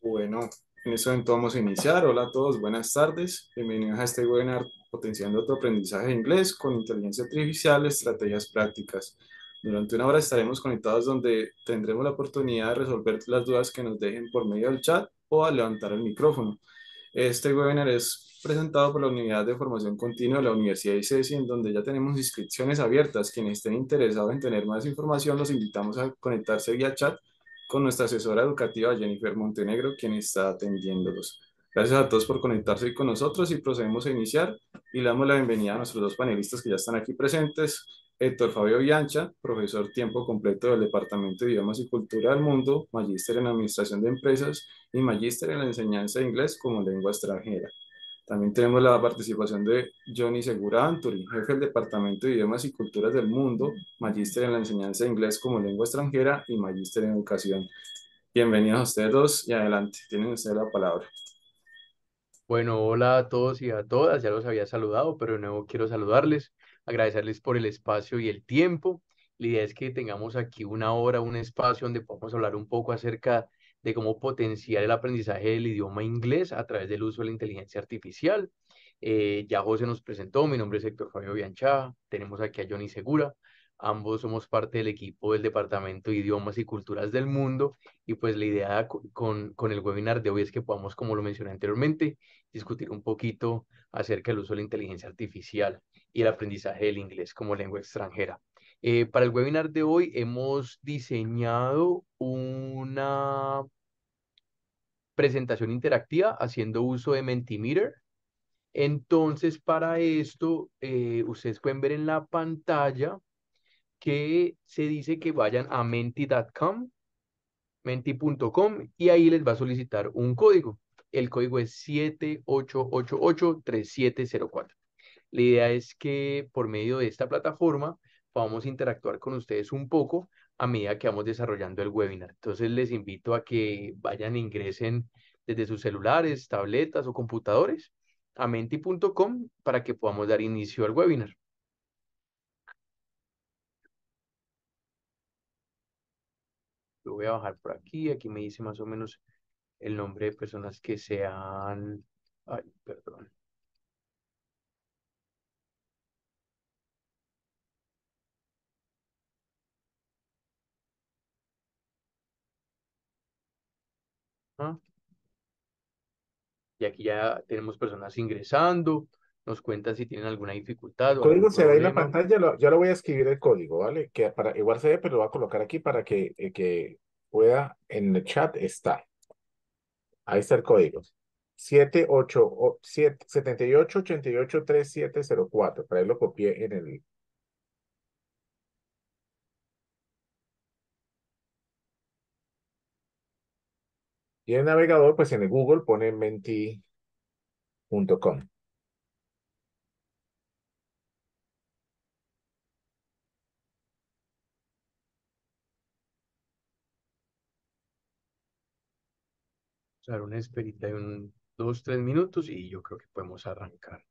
Bueno, en eso momento vamos a iniciar. Hola a todos, buenas tardes. Bienvenidos a este webinar Potenciando tu aprendizaje de inglés con inteligencia artificial, estrategias prácticas. Durante una hora estaremos conectados donde tendremos la oportunidad de resolver las dudas que nos dejen por medio del chat o a levantar el micrófono. Este webinar es presentado por la Unidad de Formación Continua de la Universidad de ICESI, en donde ya tenemos inscripciones abiertas. Quienes estén interesados en tener más información, los invitamos a conectarse vía chat con nuestra asesora educativa Jennifer Montenegro, quien está atendiéndolos. Gracias a todos por conectarse con nosotros y procedemos a iniciar y le damos la bienvenida a nuestros dos panelistas que ya están aquí presentes. Héctor Fabio Biancha, profesor tiempo completo del Departamento de Idiomas y Cultura del Mundo, magíster en Administración de Empresas y magíster en la enseñanza de inglés como lengua extranjera. También tenemos la participación de Johnny Segura Anturi, jefe del Departamento de Idiomas y Culturas del Mundo, magíster en la enseñanza de inglés como lengua extranjera y magíster en educación. Bienvenidos a ustedes dos y adelante, tienen ustedes la palabra. Bueno, hola a todos y a todas, ya los había saludado, pero de nuevo quiero saludarles, agradecerles por el espacio y el tiempo. La idea es que tengamos aquí una hora, un espacio donde podamos hablar un poco acerca de cómo potenciar el aprendizaje del idioma inglés a través del uso de la inteligencia artificial. Eh, ya José nos presentó, mi nombre es Héctor Fabio Bianchá, tenemos aquí a Johnny Segura, ambos somos parte del equipo del Departamento de Idiomas y Culturas del Mundo y pues la idea con, con el webinar de hoy es que podamos, como lo mencioné anteriormente, discutir un poquito acerca del uso de la inteligencia artificial y el aprendizaje del inglés como lengua extranjera. Eh, para el webinar de hoy hemos diseñado una presentación interactiva haciendo uso de Mentimeter. Entonces, para esto, eh, ustedes pueden ver en la pantalla que se dice que vayan a menti.com, menti.com, y ahí les va a solicitar un código. El código es 7888-3704. La idea es que por medio de esta plataforma vamos a interactuar con ustedes un poco a medida que vamos desarrollando el webinar. Entonces les invito a que vayan e ingresen desde sus celulares, tabletas o computadores a menti.com para que podamos dar inicio al webinar. Lo voy a bajar por aquí, aquí me dice más o menos el nombre de personas que sean. Ay, perdón. Y aquí ya tenemos personas ingresando, nos cuentan si tienen alguna dificultad. El código se ve en la pantalla, Ya yo lo voy a escribir el código, ¿vale? Que para, igual se ve, pero lo voy a colocar aquí para que, eh, que pueda, en el chat estar. Ahí está el código. 78, Para ahí lo copié en el, Y en el navegador, pues en el Google pone menti.com. Dar una esperita de un, dos, tres minutos y yo creo que podemos arrancar.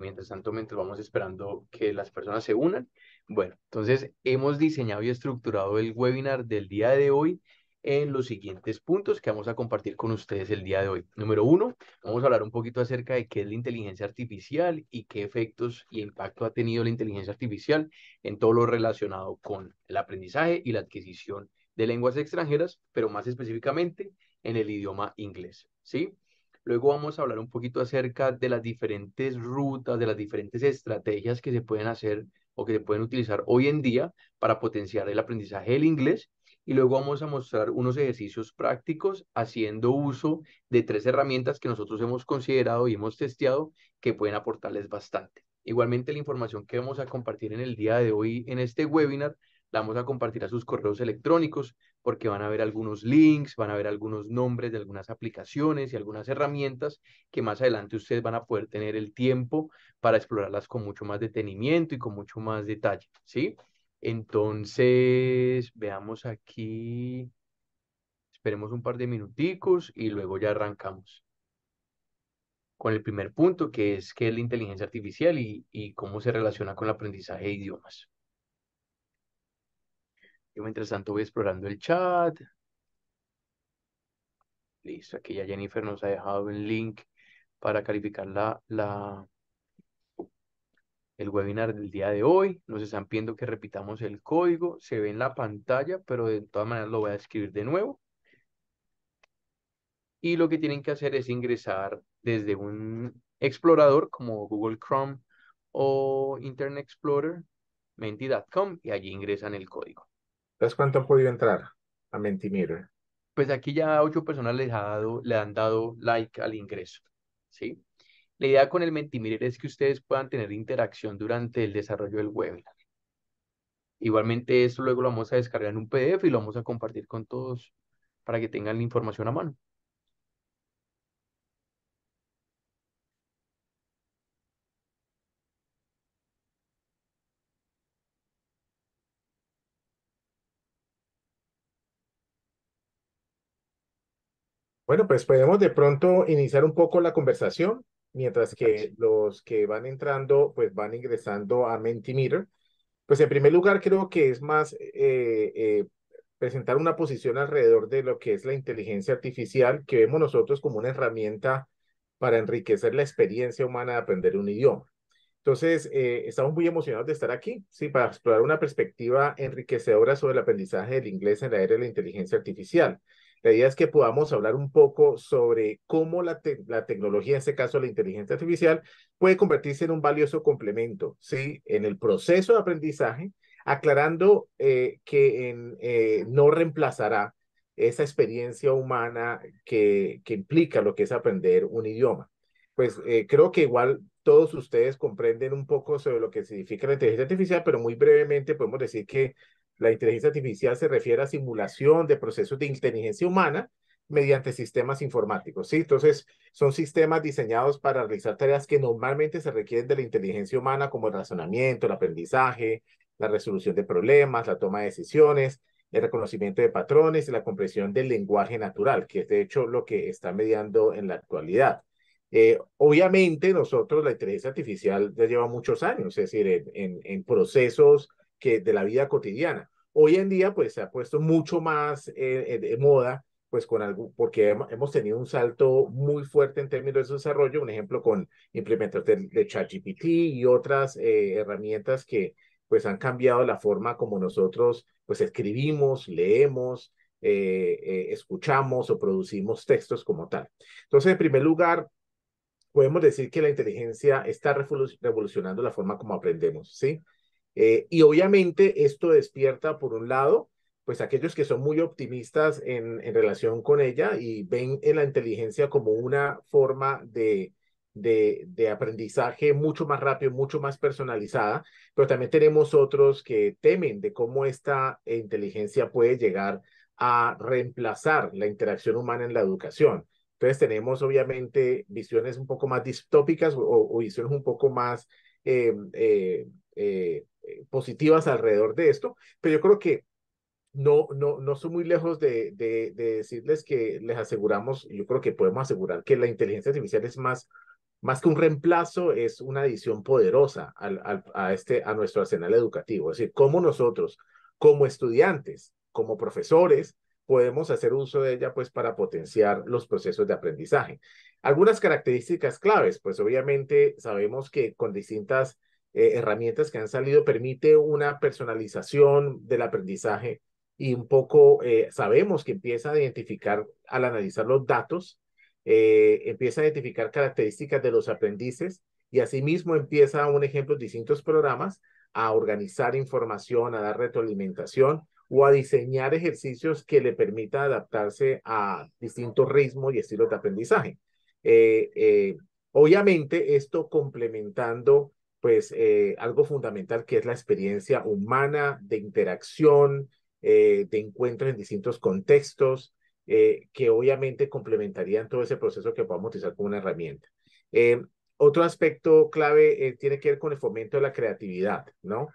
mientras tanto, mientras vamos esperando que las personas se unan. Bueno, entonces hemos diseñado y estructurado el webinar del día de hoy en los siguientes puntos que vamos a compartir con ustedes el día de hoy. Número uno, vamos a hablar un poquito acerca de qué es la inteligencia artificial y qué efectos y impacto ha tenido la inteligencia artificial en todo lo relacionado con el aprendizaje y la adquisición de lenguas extranjeras, pero más específicamente en el idioma inglés. ¿sí? Luego vamos a hablar un poquito acerca de las diferentes rutas, de las diferentes estrategias que se pueden hacer o que se pueden utilizar hoy en día para potenciar el aprendizaje del inglés. Y luego vamos a mostrar unos ejercicios prácticos haciendo uso de tres herramientas que nosotros hemos considerado y hemos testeado que pueden aportarles bastante. Igualmente la información que vamos a compartir en el día de hoy en este webinar vamos a compartir a sus correos electrónicos porque van a ver algunos links, van a ver algunos nombres de algunas aplicaciones y algunas herramientas que más adelante ustedes van a poder tener el tiempo para explorarlas con mucho más detenimiento y con mucho más detalle, ¿sí? Entonces, veamos aquí, esperemos un par de minuticos y luego ya arrancamos con el primer punto, que es qué es la inteligencia artificial y cómo se relaciona con el aprendizaje de idiomas. Yo mientras tanto voy explorando el chat. Listo, aquí ya Jennifer nos ha dejado el link para calificar la, el webinar del día de hoy. Nos están pidiendo que repitamos el código. Se ve en la pantalla, pero de todas maneras lo voy a escribir de nuevo. Y lo que tienen que hacer es ingresar desde un explorador como Google Chrome o Internet Explorer, menti.com, y allí ingresan el código. ¿Sabes cuánto han podido entrar a Mentimeter? Pues aquí ya ocho personas les le han dado like al ingreso, ¿sí? La idea con el Mentimeter es que ustedes puedan tener interacción durante el desarrollo del webinar. Igualmente, esto luego lo vamos a descargar en un PDF y lo vamos a compartir con todos para que tengan la información a mano. Bueno, pues podemos de pronto iniciar un poco la conversación, mientras que los que van entrando, pues van ingresando a Mentimeter. Pues en primer lugar, creo que es más eh, eh, presentar una posición alrededor de lo que es la inteligencia artificial, que vemos nosotros como una herramienta para enriquecer la experiencia humana de aprender un idioma. Entonces, eh, estamos muy emocionados de estar aquí, sí, para explorar una perspectiva enriquecedora sobre el aprendizaje del inglés en la era de la inteligencia artificial. La idea es que podamos hablar un poco sobre cómo la, tecnología, en este caso la inteligencia artificial, puede convertirse en un valioso complemento, ¿sí? En el proceso de aprendizaje, aclarando eh, que eh, no reemplazará esa experiencia humana que, que implica lo que es aprender un idioma. Pues eh, creo que igual todos ustedes comprenden un poco sobre lo que significa la inteligencia artificial, pero muy brevemente podemos decir que la inteligencia artificial se refiere a simulación de procesos de inteligencia humana mediante sistemas informáticos, ¿sí? Entonces, son sistemas diseñados para realizar tareas que normalmente se requieren de la inteligencia humana, como el razonamiento, el aprendizaje, la resolución de problemas, la toma de decisiones, el reconocimiento de patrones y la comprensión del lenguaje natural, que es de hecho lo que está mediando en la actualidad. Eh, obviamente nosotros la inteligencia artificial ya lleva muchos años, es decir, en, en procesos que de la vida cotidiana. Hoy en día, pues se ha puesto mucho más eh, eh, de moda, pues con algo, porque hemos tenido un salto muy fuerte en términos de desarrollo, un ejemplo con implementación de, de ChatGPT y otras eh, herramientas que pues han cambiado la forma como nosotros pues escribimos, leemos, escuchamos o producimos textos como tal. Entonces, en primer lugar, podemos decir que la inteligencia está revolucionando la forma como aprendemos, ¿sí? Eh, y obviamente esto despierta, por un lado, pues aquellos que son muy optimistas en, en relación con ella y ven en la inteligencia como una forma de, de, aprendizaje mucho más rápido, mucho más personalizada, pero también tenemos otros que temen de cómo esta inteligencia puede llegar a reemplazar la interacción humana en la educación. Entonces tenemos obviamente visiones un poco más distópicas o, visiones un poco más eh, eh, eh, positivas alrededor de esto, pero yo creo que no, no, no son muy lejos de, de, decirles que les aseguramos, yo creo que podemos asegurar que la inteligencia artificial es más, más que un reemplazo, es una adición poderosa al, a, este, a nuestro arsenal educativo. Es decir, cómo nosotros, como estudiantes, como profesores, podemos hacer uso de ella pues para potenciar los procesos de aprendizaje. Algunas características claves, pues obviamente sabemos que con distintas eh, herramientas que han salido, permite una personalización del aprendizaje y un poco eh, sabemos que empieza a identificar, al analizar los datos, eh, empieza a identificar características de los aprendices y asimismo empieza un ejemplo, distintos programas a organizar información, a dar retroalimentación o a diseñar ejercicios que le permita adaptarse a distintos ritmos y estilos de aprendizaje. obviamente, esto complementando pues eh, algo fundamental que es la experiencia humana de interacción, eh, de encuentro en distintos contextos, eh, que obviamente complementarían todo ese proceso que podamos utilizar como una herramienta. otro aspecto clave tiene que ver con el fomento de la creatividad, ¿no?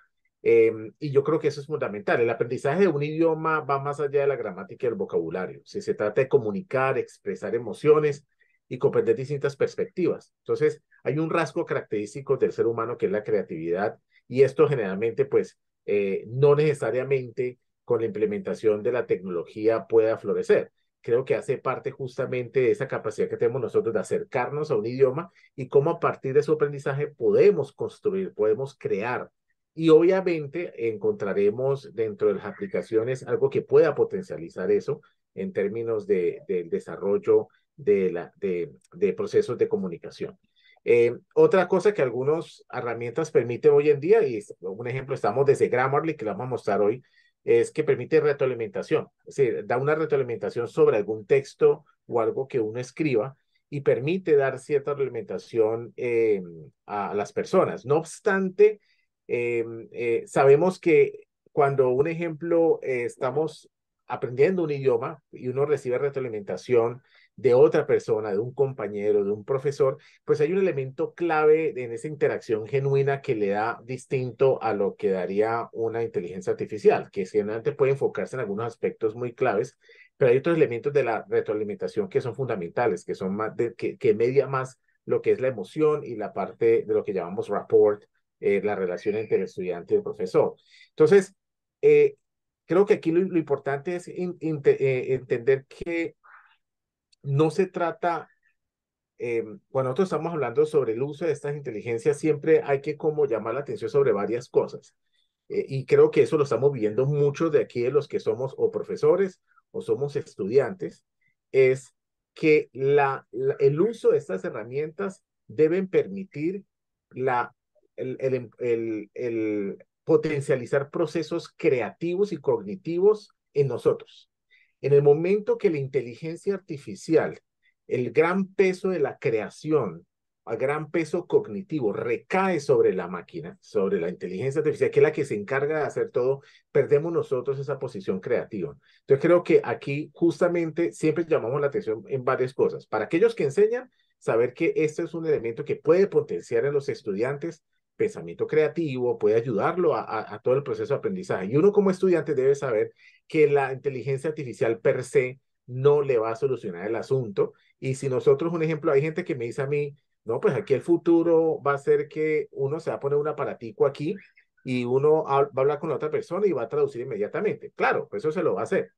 Em, y yo creo que eso es fundamental. El aprendizaje de un idioma va más allá de la gramática y el vocabulario. Si se trata de comunicar, expresar emociones y comprender distintas perspectivas. Entonces, hay un rasgo característico del ser humano que es la creatividad y esto generalmente pues eh, no necesariamente con la implementación de la tecnología pueda florecer. Creo que hace parte justamente de esa capacidad que tenemos nosotros de acercarnos a un idioma y cómo a partir de su aprendizaje podemos construir, podemos crear. Y obviamente encontraremos dentro de las aplicaciones algo que pueda potencializar eso en términos de, del desarrollo de, la, de, de procesos de comunicación. Eh, otra cosa que algunas herramientas permiten hoy en día, y un ejemplo estamos desde Grammarly, que lo vamos a mostrar hoy, es que permite retroalimentación, es decir, da una retroalimentación sobre algún texto o algo que uno escriba y permite dar cierta retroalimentación eh, a las personas. No obstante, eh, sabemos que cuando, un ejemplo, estamos aprendiendo un idioma y uno recibe retroalimentación de otra persona, de un compañero, de un profesor, pues hay un elemento clave en esa interacción genuina que le da distinto a lo que daría una inteligencia artificial, que generalmente puede enfocarse en algunos aspectos muy claves, pero hay otros elementos de la retroalimentación que son fundamentales, que son más que, media más lo que es la emoción y la parte de lo que llamamos rapport, eh, la relación entre el estudiante y el profesor. Entonces, eh, creo que aquí lo, importante es eh, entender que no se trata, eh, cuando nosotros estamos hablando sobre el uso de estas inteligencias, siempre hay que como llamar la atención sobre varias cosas. Eh, y creo que eso lo estamos viendo mucho de aquí, de los que somos o profesores o somos estudiantes, es que la, el uso de estas herramientas deben permitir la, el, el em, potencializar procesos creativos y cognitivos en nosotros. En el momento que la inteligencia artificial, el gran peso de la creación, el gran peso cognitivo recae sobre la máquina, sobre la inteligencia artificial, que es la que se encarga de hacer todo, perdemos nosotros esa posición creativa. Entonces creo que aquí justamente siempre llamamos la atención en varias cosas. Para aquellos que enseñan, saber que esto es un elemento que puede potenciar a los estudiantes pensamiento creativo, puede ayudarlo a, todo el proceso de aprendizaje. Y uno como estudiante debe saber que la inteligencia artificial per se no le va a solucionar el asunto. Y si nosotros, un ejemplo, hay gente que me dice a mí, no, pues aquí el futuro va a ser que uno se va a poner un aparatico aquí y uno va a hablar con la otra persona y va a traducir inmediatamente. Claro, pues eso se lo va a hacer.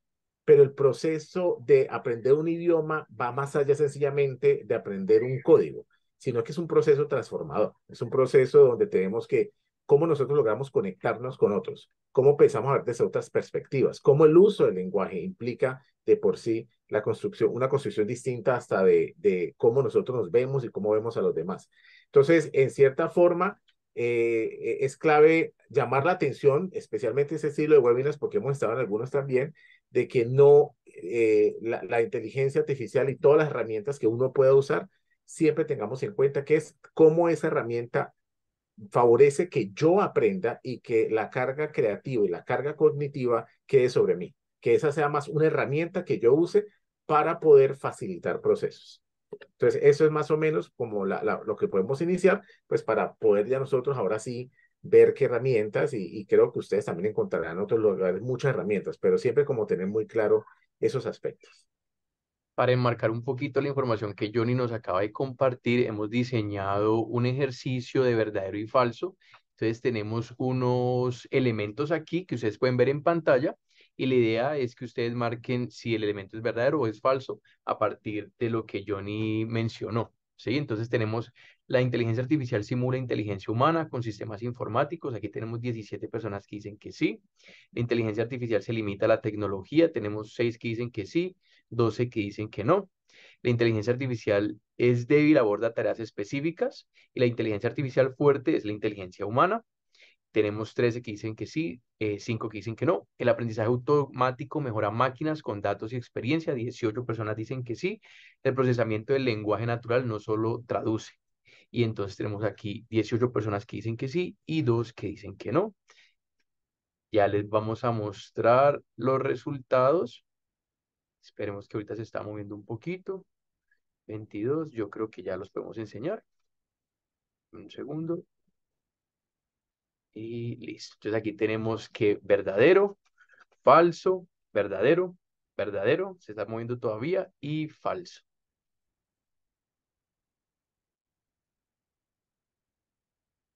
Pero el proceso de aprender un idioma va más allá sencillamente de aprender un código sino que es un proceso transformador, es un proceso donde tenemos que, cómo nosotros logramos conectarnos con otros, cómo pensamos a ver desde otras perspectivas, cómo el uso del lenguaje implica de por sí la construcción, una construcción distinta hasta de, de cómo nosotros nos vemos y cómo vemos a los demás. Entonces, en cierta forma, eh, e, es clave llamar la atención, especialmente ese estilo de webinars, porque hemos estado en algunos también, de que no eh, la inteligencia artificial y todas las herramientas que uno pueda usar siempre tengamos en cuenta que es cómo esa herramienta favorece que yo aprenda y que la carga creativa y la carga cognitiva quede sobre mí, que esa sea más una herramienta que yo use para poder facilitar procesos. Entonces, eso es más o menos como lo que podemos iniciar, pues para poder ya nosotros ahora sí ver qué herramientas y, y creo que ustedes también encontrarán en otros lugares muchas herramientas, pero siempre como tener muy claro esos aspectos. Para enmarcar un poquito la información que Johnny nos acaba de compartir, hemos diseñado un ejercicio de verdadero y falso. Entonces tenemos unos elementos aquí que ustedes pueden ver en pantalla y la idea es que ustedes marquen si el elemento es verdadero o es falso a partir de lo que Johnny mencionó. ¿sí? Entonces tenemos la inteligencia artificial simula inteligencia humana con sistemas informáticos. Aquí tenemos 17 personas que dicen que sí. La inteligencia artificial se limita a la tecnología. Tenemos 6 que dicen que sí. 12 que dicen que no. La inteligencia artificial es débil, aborda tareas específicas y la inteligencia artificial fuerte es la inteligencia humana. Tenemos 13 que dicen que sí, eh, Cinco 5 que dicen que no. El aprendizaje automático mejora máquinas con datos y experiencia, 18 personas dicen que sí. El procesamiento del lenguaje natural no solo traduce. Y entonces tenemos aquí 18 personas que dicen que sí y 2 que dicen que no. Ya les vamos a mostrar los resultados. Esperemos que ahorita se está moviendo un poquito. 22, yo creo que ya los podemos enseñar. Un segundo. Y listo. Entonces aquí tenemos que verdadero, falso, verdadero, verdadero, se está moviendo todavía, y falso.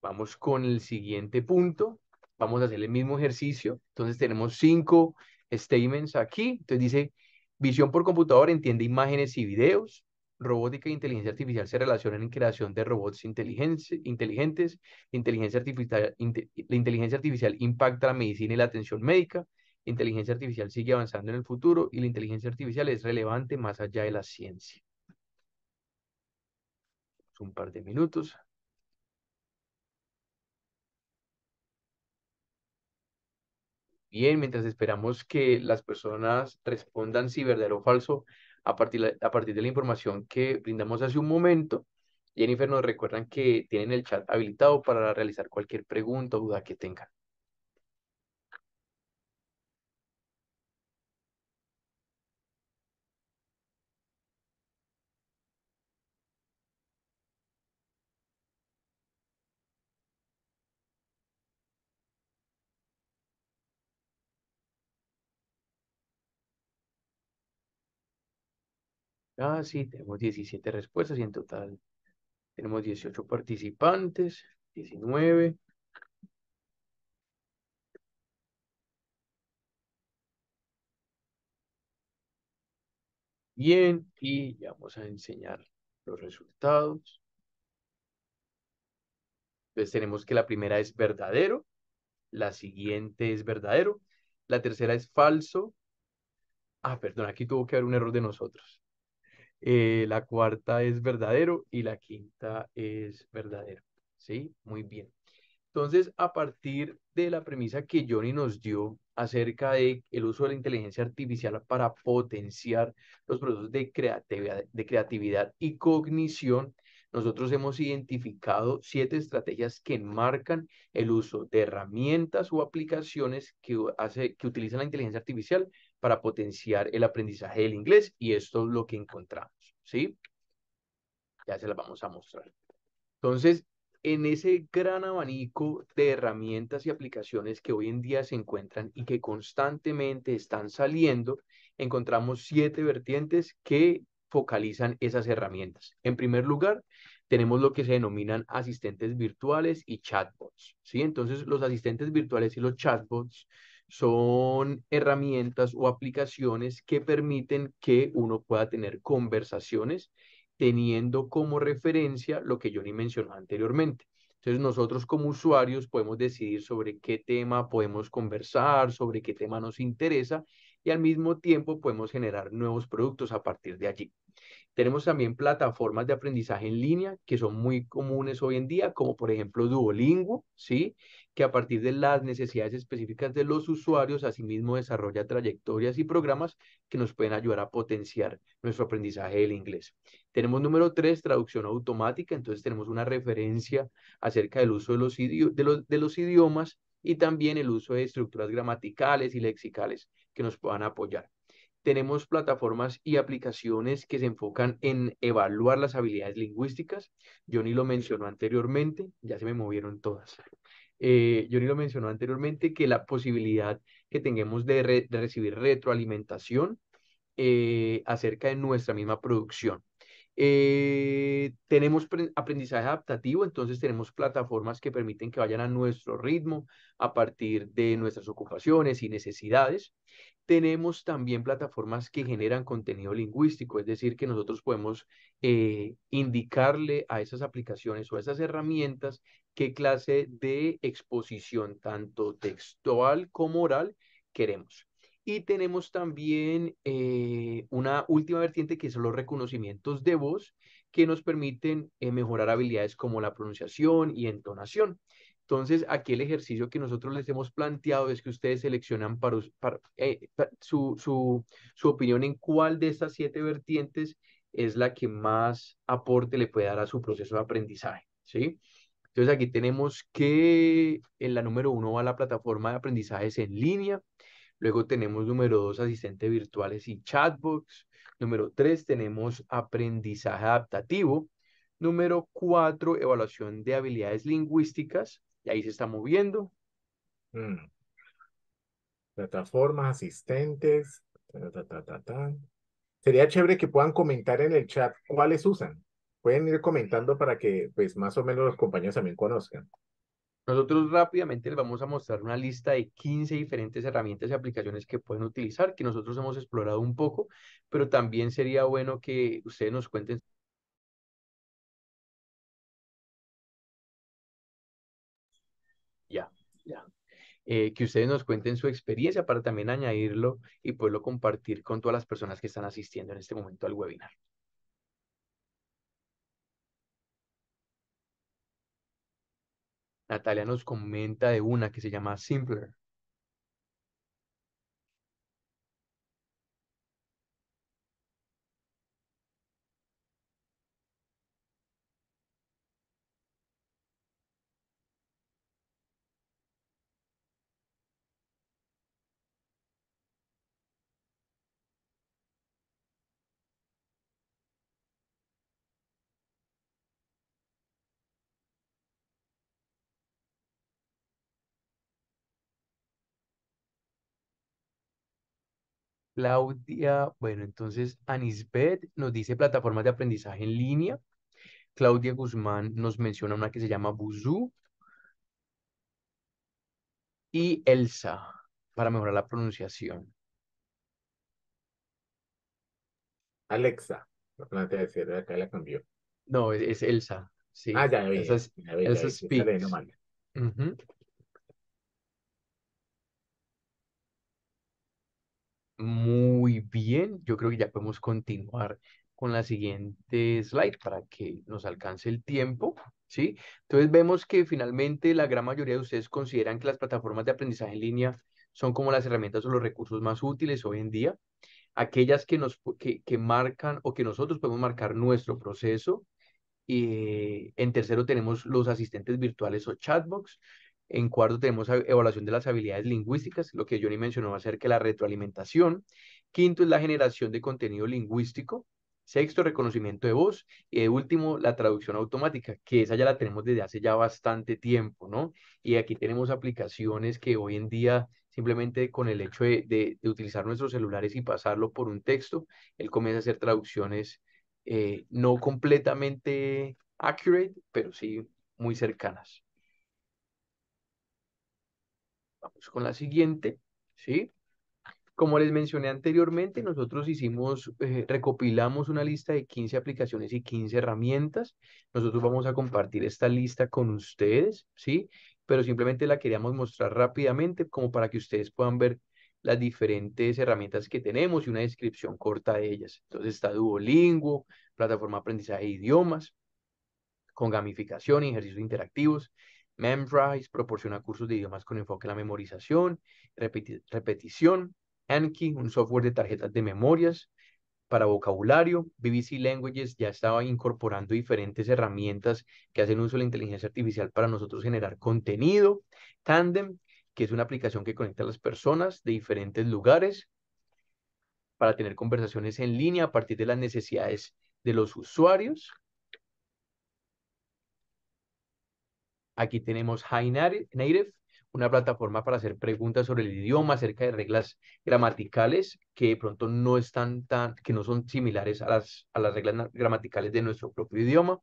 Vamos con el siguiente punto. Vamos a hacer el mismo ejercicio. Entonces tenemos cinco statements aquí. Entonces dice Visión por computador entiende imágenes y videos. Robótica e inteligencia artificial se relacionan en creación de robots inteligentes. Inteligencia artificial, la inteligencia artificial impacta la medicina y la atención médica. Inteligencia artificial sigue avanzando en el futuro y la inteligencia artificial es relevante más allá de la ciencia. Un par de minutos. Bien, mientras esperamos que las personas respondan si verdadero o falso a partir, a partir de la información que brindamos hace un momento, Jennifer, nos recuerdan que tienen el chat habilitado para realizar cualquier pregunta o duda que tengan. Ah, sí, tenemos 17 respuestas y en total tenemos 18 participantes, 19. Bien, y ya vamos a enseñar los resultados. Entonces tenemos que la primera es verdadero, la siguiente es verdadero, la tercera es falso. Ah, perdón, aquí tuvo que haber un error de nosotros. Eh, la cuarta es verdadero y la quinta es verdadero. ¿Sí? Muy bien. Entonces, a partir de la premisa que Johnny nos dio acerca del el uso de la inteligencia artificial para potenciar los procesos de creatividad, de creatividad y cognición, nosotros hemos identificado siete estrategias que enmarcan el uso de herramientas o aplicaciones que, hace, que utilizan la inteligencia artificial para potenciar el aprendizaje del inglés y esto es lo que encontramos, ¿sí? Ya se las vamos a mostrar. Entonces, en ese gran abanico de herramientas y aplicaciones que hoy en día se encuentran y que constantemente están saliendo, encontramos siete vertientes que focalizan esas herramientas. En primer lugar, tenemos lo que se denominan asistentes virtuales y chatbots, ¿sí? Entonces, los asistentes virtuales y los chatbots son herramientas o aplicaciones que permiten que uno pueda tener conversaciones teniendo como referencia lo que Johnny mencionó anteriormente. Entonces nosotros como usuarios podemos decidir sobre qué tema podemos conversar, sobre qué tema nos interesa y al mismo tiempo podemos generar nuevos productos a partir de allí. Tenemos también plataformas de aprendizaje en línea que son muy comunes hoy en día, como por ejemplo Duolingo, ¿sí? que a partir de las necesidades específicas de los usuarios, asimismo desarrolla trayectorias y programas que nos pueden ayudar a potenciar nuestro aprendizaje del inglés. Tenemos número tres, traducción automática, entonces tenemos una referencia acerca del uso de los, idiomas y también el uso de estructuras gramaticales y lexicales que nos puedan apoyar. Tenemos plataformas y aplicaciones que se enfocan en evaluar las habilidades lingüísticas. Johnny lo mencionó anteriormente, ya se me movieron todas eh, Johnny lo mencionó anteriormente, que la posibilidad que tengamos de, recibir retroalimentación eh, acerca de nuestra misma producción. Eh, tenemos aprendizaje adaptativo, entonces tenemos plataformas que permiten que vayan a nuestro ritmo a partir de nuestras ocupaciones y necesidades. Tenemos también plataformas que generan contenido lingüístico, es decir, que nosotros podemos eh, indicarle a esas aplicaciones o a esas herramientas qué clase de exposición, tanto textual como oral, queremos. Y tenemos también eh, una última vertiente que son los reconocimientos de voz que nos permiten eh, mejorar habilidades como la pronunciación y entonación. Entonces, aquí el ejercicio que nosotros les hemos planteado es que ustedes seleccionan para, eh, su, su opinión en cuál de estas siete vertientes es la que más aporte le puede dar a su proceso de aprendizaje, ¿sí? Entonces aquí tenemos que en la número uno va la plataforma de aprendizajes en línea. Luego tenemos número dos, asistentes virtuales y chatbots. Número tres, tenemos aprendizaje adaptativo. Número cuatro, evaluación de habilidades lingüísticas. Y ahí se está moviendo. plataforma mm. Plataformas, asistentes. Sería chévere que puedan comentar en el chat cuáles usan pueden ir comentando para que pues más o menos los compañeros también conozcan. Nosotros rápidamente les vamos a mostrar una lista de 15 diferentes herramientas y aplicaciones que pueden utilizar, que nosotros hemos explorado un poco, pero también sería bueno que ustedes nos cuenten Ya, ya. Eh, que ustedes nos cuenten su experiencia para también añadirlo y poderlo compartir con todas las personas que están asistiendo en este momento al webinar. Natalia nos comenta de una que se llama Simpler. Claudia, bueno, entonces Anisbet nos dice plataformas de aprendizaje en línea. Claudia Guzmán nos menciona una que se llama Buzú. Y Elsa, para mejorar la pronunciación. Alexa, lo plantea decir, acá la cambió. No, es, Elsa, sí. Ah, ya, ya, ya, Elsa, Muy bien, yo creo que ya podemos continuar con la siguiente slide para que nos alcance el tiempo, ¿sí? Entonces vemos que finalmente la gran mayoría de ustedes consideran que las plataformas de aprendizaje en línea son como las herramientas o los recursos más útiles hoy en día, aquellas que, nos, que, marcan o que nosotros podemos marcar nuestro proceso. y eh, en tercero tenemos los asistentes virtuales o chatbots, en cuarto, tenemos evaluación de las habilidades lingüísticas, lo que Johnny mencionó ser que la retroalimentación. Quinto, es la generación de contenido lingüístico. Sexto, reconocimiento de voz. Y último, la traducción automática, que esa ya la tenemos desde hace ya bastante tiempo, ¿no? Y aquí tenemos aplicaciones que hoy en día simplemente con el hecho de, utilizar nuestros celulares y pasarlo por un texto, él comienza a hacer traducciones eh, no completamente accurate, pero sí muy cercanas. Vamos con la siguiente, ¿sí? Como les mencioné anteriormente, nosotros hicimos, eh, recopilamos una lista de 15 aplicaciones y 15 herramientas. Nosotros vamos a compartir esta lista con ustedes, ¿sí? Pero simplemente la queríamos mostrar rápidamente como para que ustedes puedan ver las diferentes herramientas que tenemos y una descripción corta de ellas. Entonces está Duolingo, plataforma de aprendizaje de idiomas, con gamificación y ejercicios interactivos, Memrise proporciona cursos de idiomas con enfoque en la memorización, repetición. Anki, un software de tarjetas de memorias para vocabulario. BBC Languages ya estaba incorporando diferentes herramientas que hacen uso de la inteligencia artificial para nosotros generar contenido. Tandem, que es una aplicación que conecta a las personas de diferentes lugares para tener conversaciones en línea a partir de las necesidades de los usuarios. Aquí tenemos High Native, una plataforma para hacer preguntas sobre el idioma acerca de reglas gramaticales que de pronto no están tan, que no son similares a las, a las reglas gramaticales de nuestro propio idioma.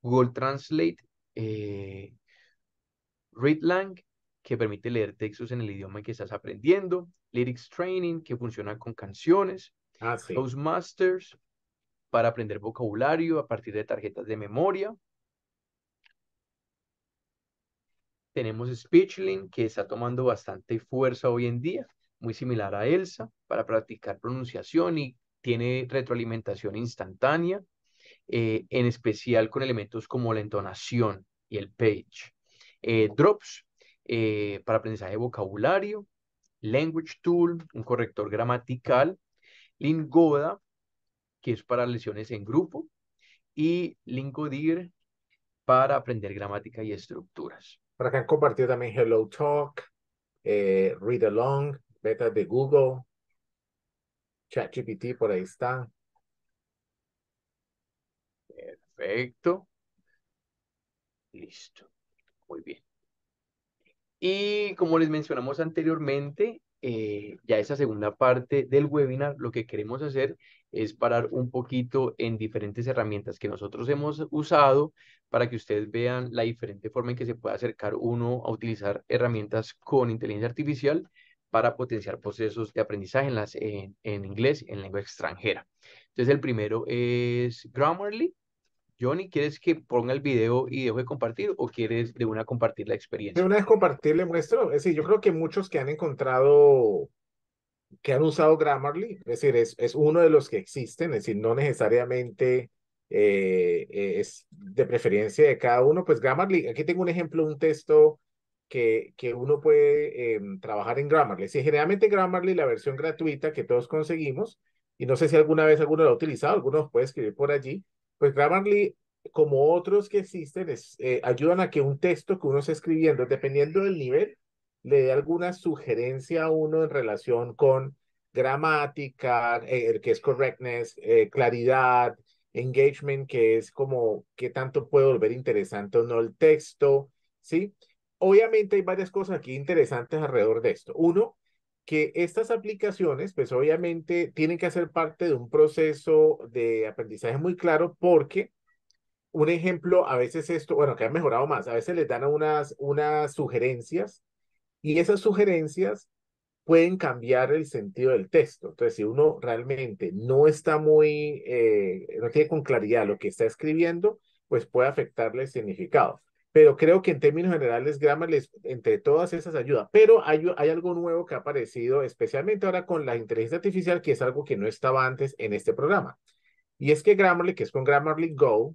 Google Translate, eh, ReadLang, que permite leer textos en el idioma que estás aprendiendo, Lyrics Training, que funciona con canciones, ah, para aprender vocabulario a partir de tarjetas de memoria, Tenemos Speechling, que está tomando bastante fuerza hoy en día, muy similar a Elsa, para practicar pronunciación y tiene retroalimentación instantánea, eh, en especial con elementos como la entonación y el page. Eh, drops, eh, para aprendizaje de vocabulario, Language Tool, un corrector gramatical, Lingoda, que es para lesiones en grupo, y Lingodir, para aprender gramática y estructuras. Para que han compartido también Hello Talk, eh, Read Along, Beta de Google, ChatGPT, por ahí está. Perfecto. Listo. Muy bien. Y como les mencionamos anteriormente, eh, ya esa segunda parte del webinar, lo que queremos hacer es parar un poquito en diferentes herramientas que nosotros hemos usado para que ustedes vean la diferente forma en que se puede acercar uno a utilizar herramientas con inteligencia artificial para potenciar procesos de aprendizaje en, las, en, en inglés, en lengua extranjera. Entonces el primero es Grammarly. Johnny, ¿quieres que ponga el video y dejo de compartir o quieres de una compartir la experiencia? De una vez compartir, le muestro. Es decir, yo creo que muchos que han encontrado que han usado Grammarly, es decir, es, uno de los que existen, es decir, no necesariamente eh, eh, es de preferencia de cada uno, pues Grammarly, aquí tengo un ejemplo, de un texto que, que uno puede em, trabajar en Grammarly. si generalmente Grammarly, la versión gratuita que todos conseguimos, y no sé si alguna vez alguno lo ha utilizado, algunos puede escribir por allí, pues Grammarly, como otros que existen, eh, ayudan a que un texto que uno está escribiendo, dependiendo del nivel, le dé alguna sugerencia a uno en relación con gramática, eh, que es correctness, eh, claridad, engagement, que es como qué tanto puede volver interesante o no el texto, ¿sí? Obviamente hay varias cosas aquí interesantes alrededor de esto. Uno, que estas aplicaciones, pues obviamente tienen que hacer parte de un proceso de aprendizaje muy claro porque un ejemplo, a veces esto, bueno, que ha mejorado más, a veces les dan unas, unas sugerencias y esas sugerencias pueden cambiar el sentido del texto. Entonces, si uno realmente no está muy, eh, no tiene con claridad lo que está escribiendo, pues puede afectarle el significado. Pero creo que en términos generales, Grammarly, entre todas esas ayuda. Pero hay, hay algo nuevo que ha aparecido, especialmente ahora con la inteligencia artificial, que es algo que no estaba antes en este programa. Y es que Grammarly, que es con Grammarly Go,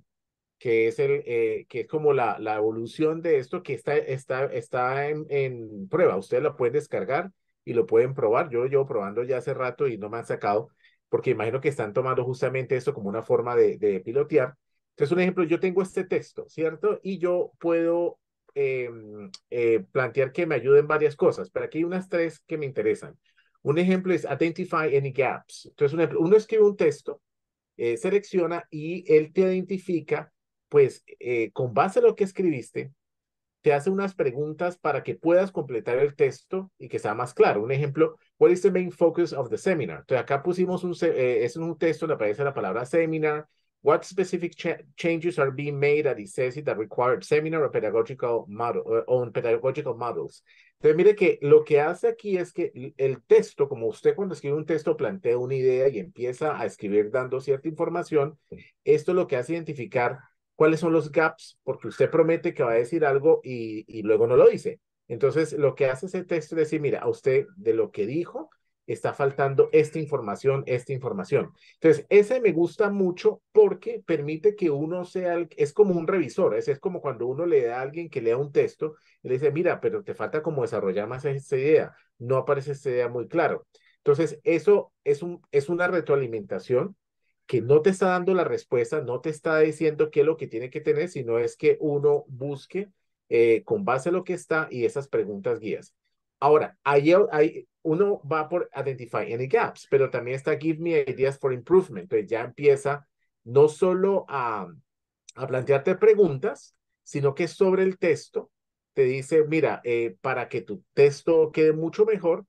que es, el, eh, que es como la, la, evolución de esto que está, está, está en, en, prueba. Ustedes la pueden descargar y lo pueden probar. Yo llevo probando ya hace rato y no me han sacado, porque imagino que están tomando justamente esto como una forma de, de pilotear. Entonces, un ejemplo, yo tengo este texto, ¿cierto? Y yo puedo em, eh, plantear que me ayuden varias cosas, pero aquí hay unas tres que me interesan. Un ejemplo es identify any gaps. Entonces, uno escribe un texto, eh, selecciona y él te identifica pues eh, con base a lo que escribiste, te hace unas preguntas para que puedas completar el texto y que sea más claro. Un ejemplo, ¿cuál es el main focus of the seminar? Entonces acá pusimos un, eh, es un texto donde aparece la palabra seminar. What specific changes are being made at ICESI that required seminar or pedagogical model, eh, on pedagogical models? Entonces mire que lo que hace aquí es que el texto, como usted cuando escribe un texto plantea una idea y empieza a escribir dando cierta información, esto lo que hace identificar cuáles son los gaps, porque usted promete que va a decir algo y, luego no lo dice. Entonces, lo que hace ese texto es decir, mira, a usted de lo que dijo está faltando esta información, esta información. Entonces, ese me gusta mucho porque permite que uno sea, es como un revisor, es, es como cuando uno le da a alguien que lea un texto y le dice, mira, pero te falta como desarrollar más esta idea, no aparece esta idea muy claro. Entonces, eso es, un, es una retroalimentación que no te está dando la respuesta, no te está diciendo qué es lo que tiene que tener, sino es que uno busque eh, con base a lo que está y esas preguntas guías. Ahora, ahí, uno va por identify any gaps, pero también está give me ideas for improvement. Entonces ya empieza no solo a, a plantearte preguntas, sino que sobre el texto te dice, mira, eh, para que tu texto quede mucho mejor,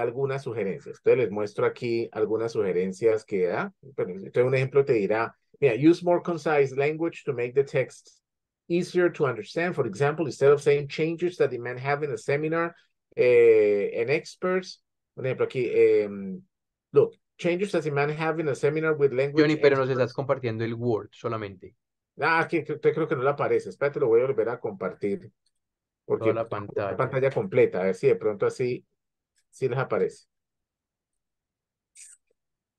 algunas sugerencias. Entonces les muestro aquí algunas sugerencias que da. un ejemplo te dirá, mira, use more concise language to make the text easier to understand. For example, instead of saying changes that demand having a seminar eh, and experts, por ejemplo aquí, em, look, changes that demand having a seminar with language Johnny, pero no nos estás compartiendo el Word solamente. Ah, que, creo que no la aparece. Espérate, lo voy a volver a compartir. Porque la pantalla. pantalla completa, a ver si de pronto así si les aparece.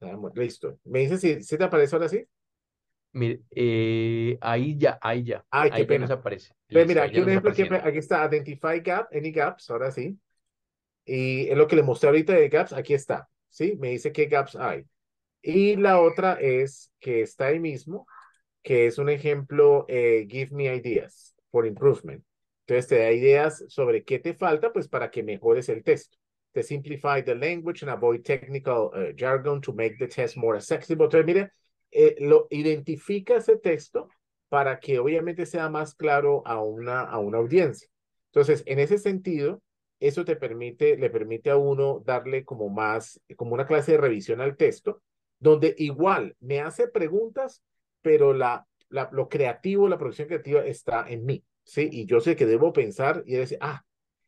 Ah, listo. ¿Me dice si, si te aparece ahora sí? Mire, eh, ahí ya, ahí ya. Ay, ahí qué pena. aparece. mira, aquí un ejemplo que aquí está, identify gap, any gaps, ahora sí. Y es lo que le mostré ahorita de gaps, aquí está, ¿sí? Me dice qué gaps hay. Y la otra es que está ahí mismo, que es un ejemplo, eh, give me ideas for improvement. Entonces te da ideas sobre qué te falta, pues para que mejores el texto to simplify the language and avoid technical uh, jargon to make the test more accessible. Entonces, mire, eh, lo, identifica ese texto para que obviamente sea más claro a una, a una audiencia. Entonces, en ese sentido, eso te permite, le permite a uno darle como más, como una clase de revisión al texto, donde igual me hace preguntas, pero la, la, lo creativo, la producción creativa está en mí, ¿sí? Y yo sé que debo pensar y decir, ah,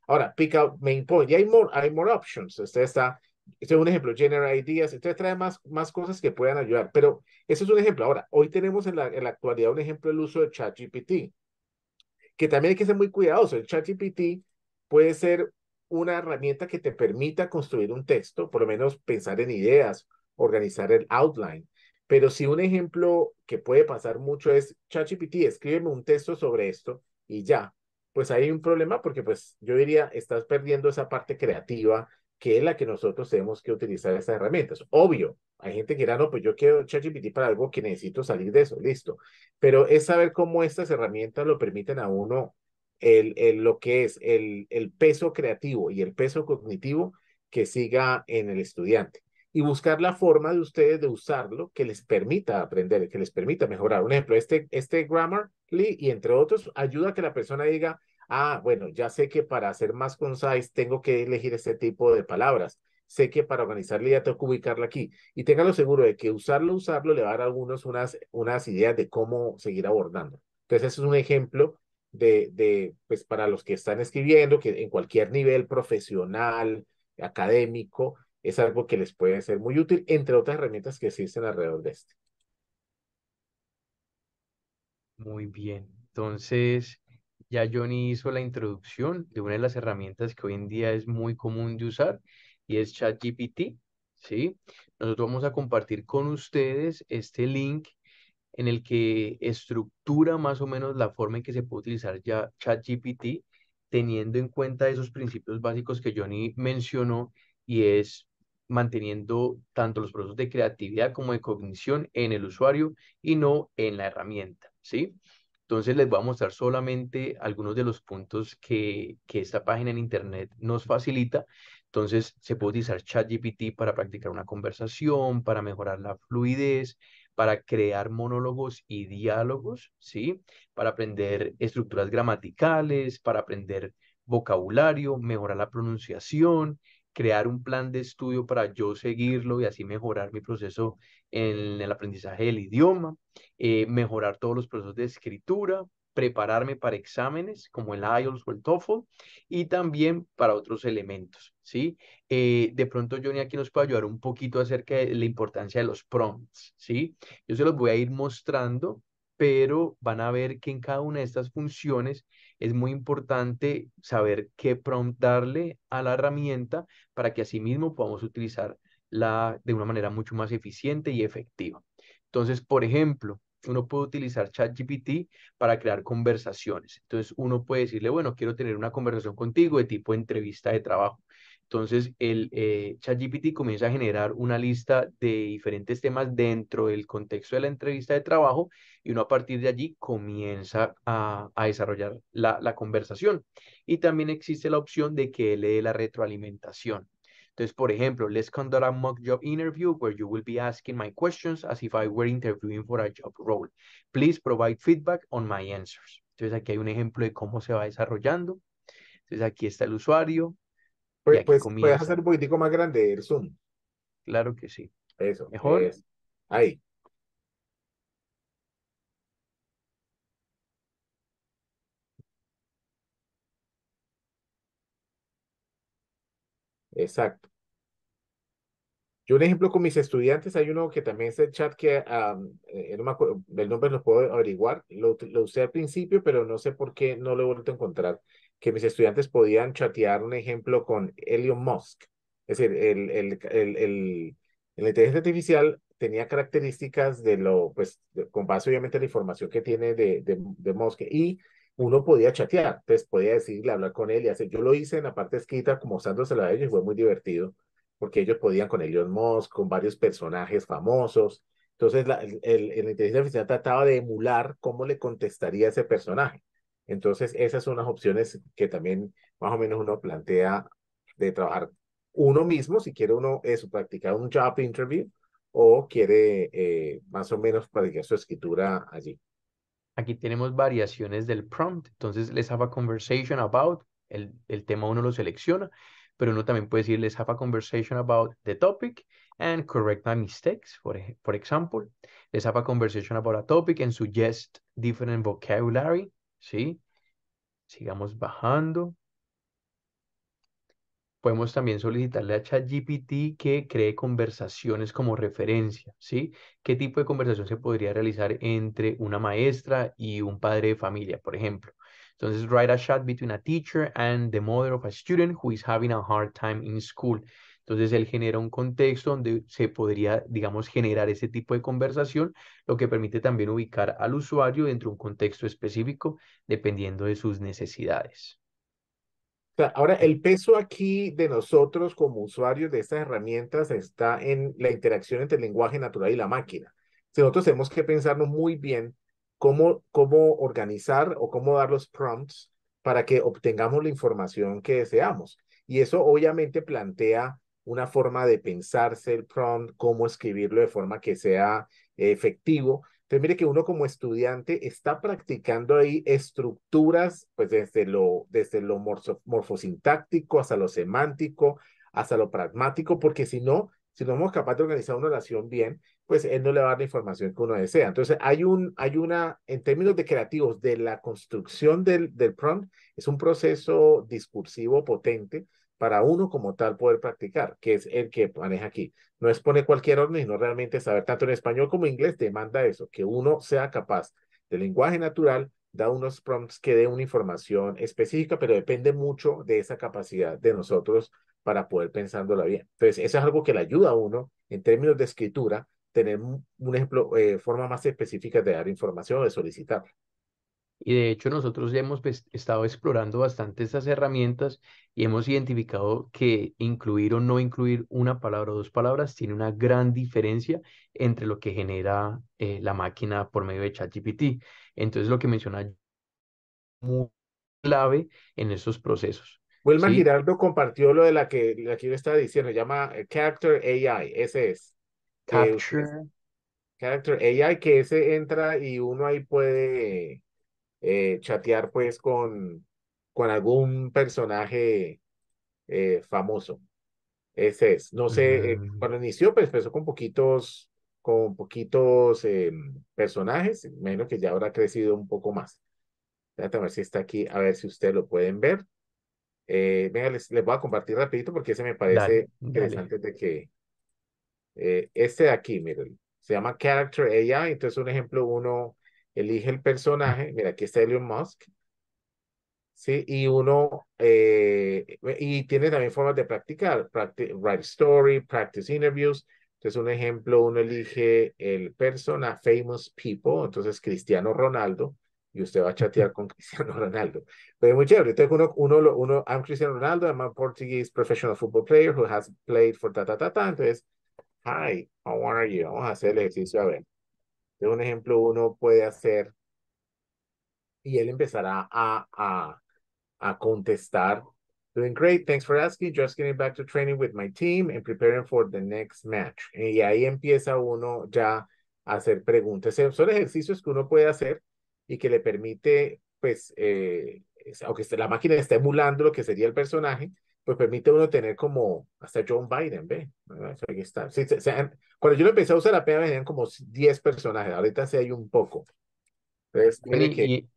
Ahora, pick out main point. Y hay more, hay more options. Este está, este es un ejemplo, generate ideas. esto trae más, más cosas que puedan ayudar. Pero ese es un ejemplo. Ahora, hoy tenemos en la, en la actualidad un ejemplo del uso de ChatGPT. Que también hay que ser muy cuidadoso. El ChatGPT puede ser una herramienta que te permita construir un texto, por lo menos pensar en ideas, organizar el outline. Pero si un ejemplo que puede pasar mucho es, ChatGPT, escríbeme un texto sobre esto y ya pues hay un problema porque pues yo diría, estás perdiendo esa parte creativa que es la que nosotros tenemos que utilizar estas herramientas. Obvio, hay gente que dirá, no, pues yo quiero ChatGPT para algo que necesito salir de eso, listo. Pero es saber cómo estas herramientas lo permiten a uno, el, el, lo que es el, el peso creativo y el peso cognitivo que siga en el estudiante y buscar la forma de ustedes de usarlo que les permita aprender, que les permita mejorar. Un ejemplo, este, este Grammarly y entre otros ayuda a que la persona diga, ah, bueno, ya sé que para hacer más concise tengo que elegir este tipo de palabras. Sé que para organizarla ya tengo que ubicarla aquí. Y téngalo seguro de que usarlo, usarlo le va a dar a algunos unas, ideas de cómo seguir abordando. Entonces, ese es un ejemplo de, de, pues para los que están escribiendo, que en cualquier nivel profesional, académico, es algo que les puede ser muy útil, entre otras herramientas que existen alrededor de este. Muy bien, entonces ya Johnny hizo la introducción de una de las herramientas que hoy en día es muy común de usar y es ChatGPT, ¿sí? Nosotros vamos a compartir con ustedes este link en el que estructura más o menos la forma en que se puede utilizar ya ChatGPT, teniendo en cuenta esos principios básicos que Johnny mencionó, y es manteniendo tanto los procesos de creatividad como de cognición en el usuario y no en la herramienta, ¿sí? Entonces les voy a mostrar solamente algunos de los puntos que, esta página en internet nos facilita. Entonces se puede utilizar ChatGPT para practicar una conversación, para mejorar la fluidez, para crear monólogos y diálogos, ¿sí? Para aprender estructuras gramaticales, para aprender vocabulario, mejorar la pronunciación, crear un plan de estudio para yo seguirlo y así mejorar mi proceso en el aprendizaje del idioma, eh, mejorar todos los procesos de escritura, prepararme para exámenes como el IELTS o el TOEFL y también para otros elementos, ¿sí? Eh, de pronto Johnny aquí nos puede ayudar un poquito acerca de la importancia de los prompts, ¿sí? Yo se los voy a ir mostrando, pero van a ver que en cada una de estas funciones es muy importante saber qué prompt darle a la herramienta para que asimismo podamos utilizarla de una manera mucho más eficiente y efectiva. Entonces, por ejemplo, uno puede utilizar ChatGPT para crear conversaciones. Entonces, uno puede decirle, bueno, quiero tener una conversación contigo de tipo entrevista de trabajo. Entonces, el eh, ChatGPT comienza a generar una lista de diferentes temas dentro del contexto de la entrevista de trabajo y uno a partir de allí comienza a, desarrollar la, la, conversación. Y también existe la opción de que le dé la retroalimentación. Entonces, por ejemplo, let's conduct a mock job interview where you will be asking my questions as if I were interviewing for a job role. Please provide feedback on my answers. Entonces, aquí hay un ejemplo de cómo se va desarrollando. Entonces, aquí está el usuario, pues, pues, puedes hacer un poquitico más grande el zoom. Claro que sí. Eso. Mejor. Ahí. Exacto. Yo, un ejemplo, con mis estudiantes, hay uno que también es el chat que eh, no me el nombre lo puedo averiguar. Lo, lo usé al principio, pero no sé por qué no lo he vuelto a encontrar que mis estudiantes podían chatear, un ejemplo, con Elon Musk. Es decir, el, el, el, el, la inteligencia artificial tenía características de lo, pues, con base obviamente a la información que tiene de, de, Musk y uno podía chatear, entonces pues, podía decirle, hablar con él y hacer. Yo lo hice en la parte escrita como usándosela a ellos y fue muy divertido porque ellos podían con Elon Musk, con varios personajes famosos. Entonces, la, el, inteligencia artificial trataba de emular cómo le contestaría ese personaje. Entonces, esas son las opciones que también más o menos uno plantea de trabajar uno mismo, si quiere uno eso, practicar un job interview o quiere eh, más o menos practicar su escritura allí. Aquí tenemos variaciones del prompt, entonces les have a conversation about, el, el tema uno lo selecciona, pero uno también puede decir les have a conversation about the topic and correct my mistakes, por ejemplo. example. Let's have a conversation about a topic and suggest different vocabulary. ¿sí? Sigamos bajando. Podemos también solicitarle a ChatGPT que cree conversaciones como referencia, ¿sí? ¿Qué tipo de conversación se podría realizar entre una maestra y un padre de familia, por ejemplo? Entonces, write a chat between a teacher and the mother of a student who is having a hard time in school. Entonces él genera un contexto donde se podría, digamos, generar ese tipo de conversación, lo que permite también ubicar al usuario dentro de un contexto específico, dependiendo de sus necesidades. Ahora, el peso aquí de nosotros como usuarios de estas herramientas está en la interacción entre el lenguaje natural y la máquina. nosotros tenemos que pensarnos muy bien cómo, cómo organizar o cómo dar los prompts para que obtengamos la información que deseamos. Y eso obviamente plantea una forma de pensarse el prompt, cómo escribirlo de forma que sea efectivo. Entonces, mire que uno como estudiante está practicando ahí estructuras, pues desde lo, desde lo morfosintáctico hasta lo semántico, hasta lo pragmático, porque si no, si no somos capaces de organizar una oración bien, pues él no le va a dar la información que uno desea. Entonces, hay, un, hay una, en términos de creativos, de la construcción del, del prompt, es un proceso discursivo potente para uno como tal poder practicar, que es el que maneja aquí. No es poner cualquier orden, no realmente saber tanto en español como en inglés demanda eso, que uno sea capaz de lenguaje natural, da unos prompts que dé una información específica, pero depende mucho de esa capacidad de nosotros para poder pensándola bien. Entonces, eso es algo que le ayuda a uno en términos de escritura, tener un ejemplo, eh, formas más específica de dar información o de solicitarla. Y de hecho nosotros hemos pues, estado explorando bastante estas herramientas y hemos identificado que incluir o no incluir una palabra o dos palabras tiene una gran diferencia entre lo que genera eh, la máquina por medio de ChatGPT. Entonces lo que menciona es muy clave en esos procesos. Wilma sí. Girardo compartió lo de la que, la que yo estaba diciendo, llama eh, Character AI, ese es. Capture. Character AI, que ese entra y uno ahí puede eh, chatear pues con, con algún personaje eh, famoso. Ese es. No sé, eh, mm. cuando inició, pues empezó con poquitos, con poquitos em, personajes. Menos que ya habrá crecido un poco más. déjame a ver si está aquí, a ver si ustedes lo pueden ver. venga, les, les, voy a compartir rapidito porque ese me parece interesante de que este de aquí, miren, se llama Character AI, entonces un ejemplo, uno elige el personaje, mira, aquí está Elon Musk, ¿sí? Y uno, eh, y tiene también formas de practicar, write story, practice interviews. Entonces, un ejemplo, uno elige el persona, famous people, entonces Cristiano Ronaldo, y usted va a chatear con Cristiano Ronaldo. Pero es muy chévere. Entonces, uno, uno, uno, I'm Cristiano Ronaldo, I'm a Portuguese professional football player who has played for ta, ta, ta, ta. Entonces, hi, how are you? Vamos a hacer el ejercicio a ver. De un ejemplo, uno puede hacer y él empezará a, a, a contestar. Doing great, thanks for asking. Just getting back to training with my team and preparing for the next match. Y ahí empieza uno ya a hacer preguntas. Son ejercicios que uno puede hacer y que le permite, pues, eh, aunque la máquina está emulando lo que sería el personaje, pues permite uno tener como hasta John Biden, ¿ve? está. cuando yo lo empecé a usar pena venían como 10 personajes, ahorita sí hay un poco. y,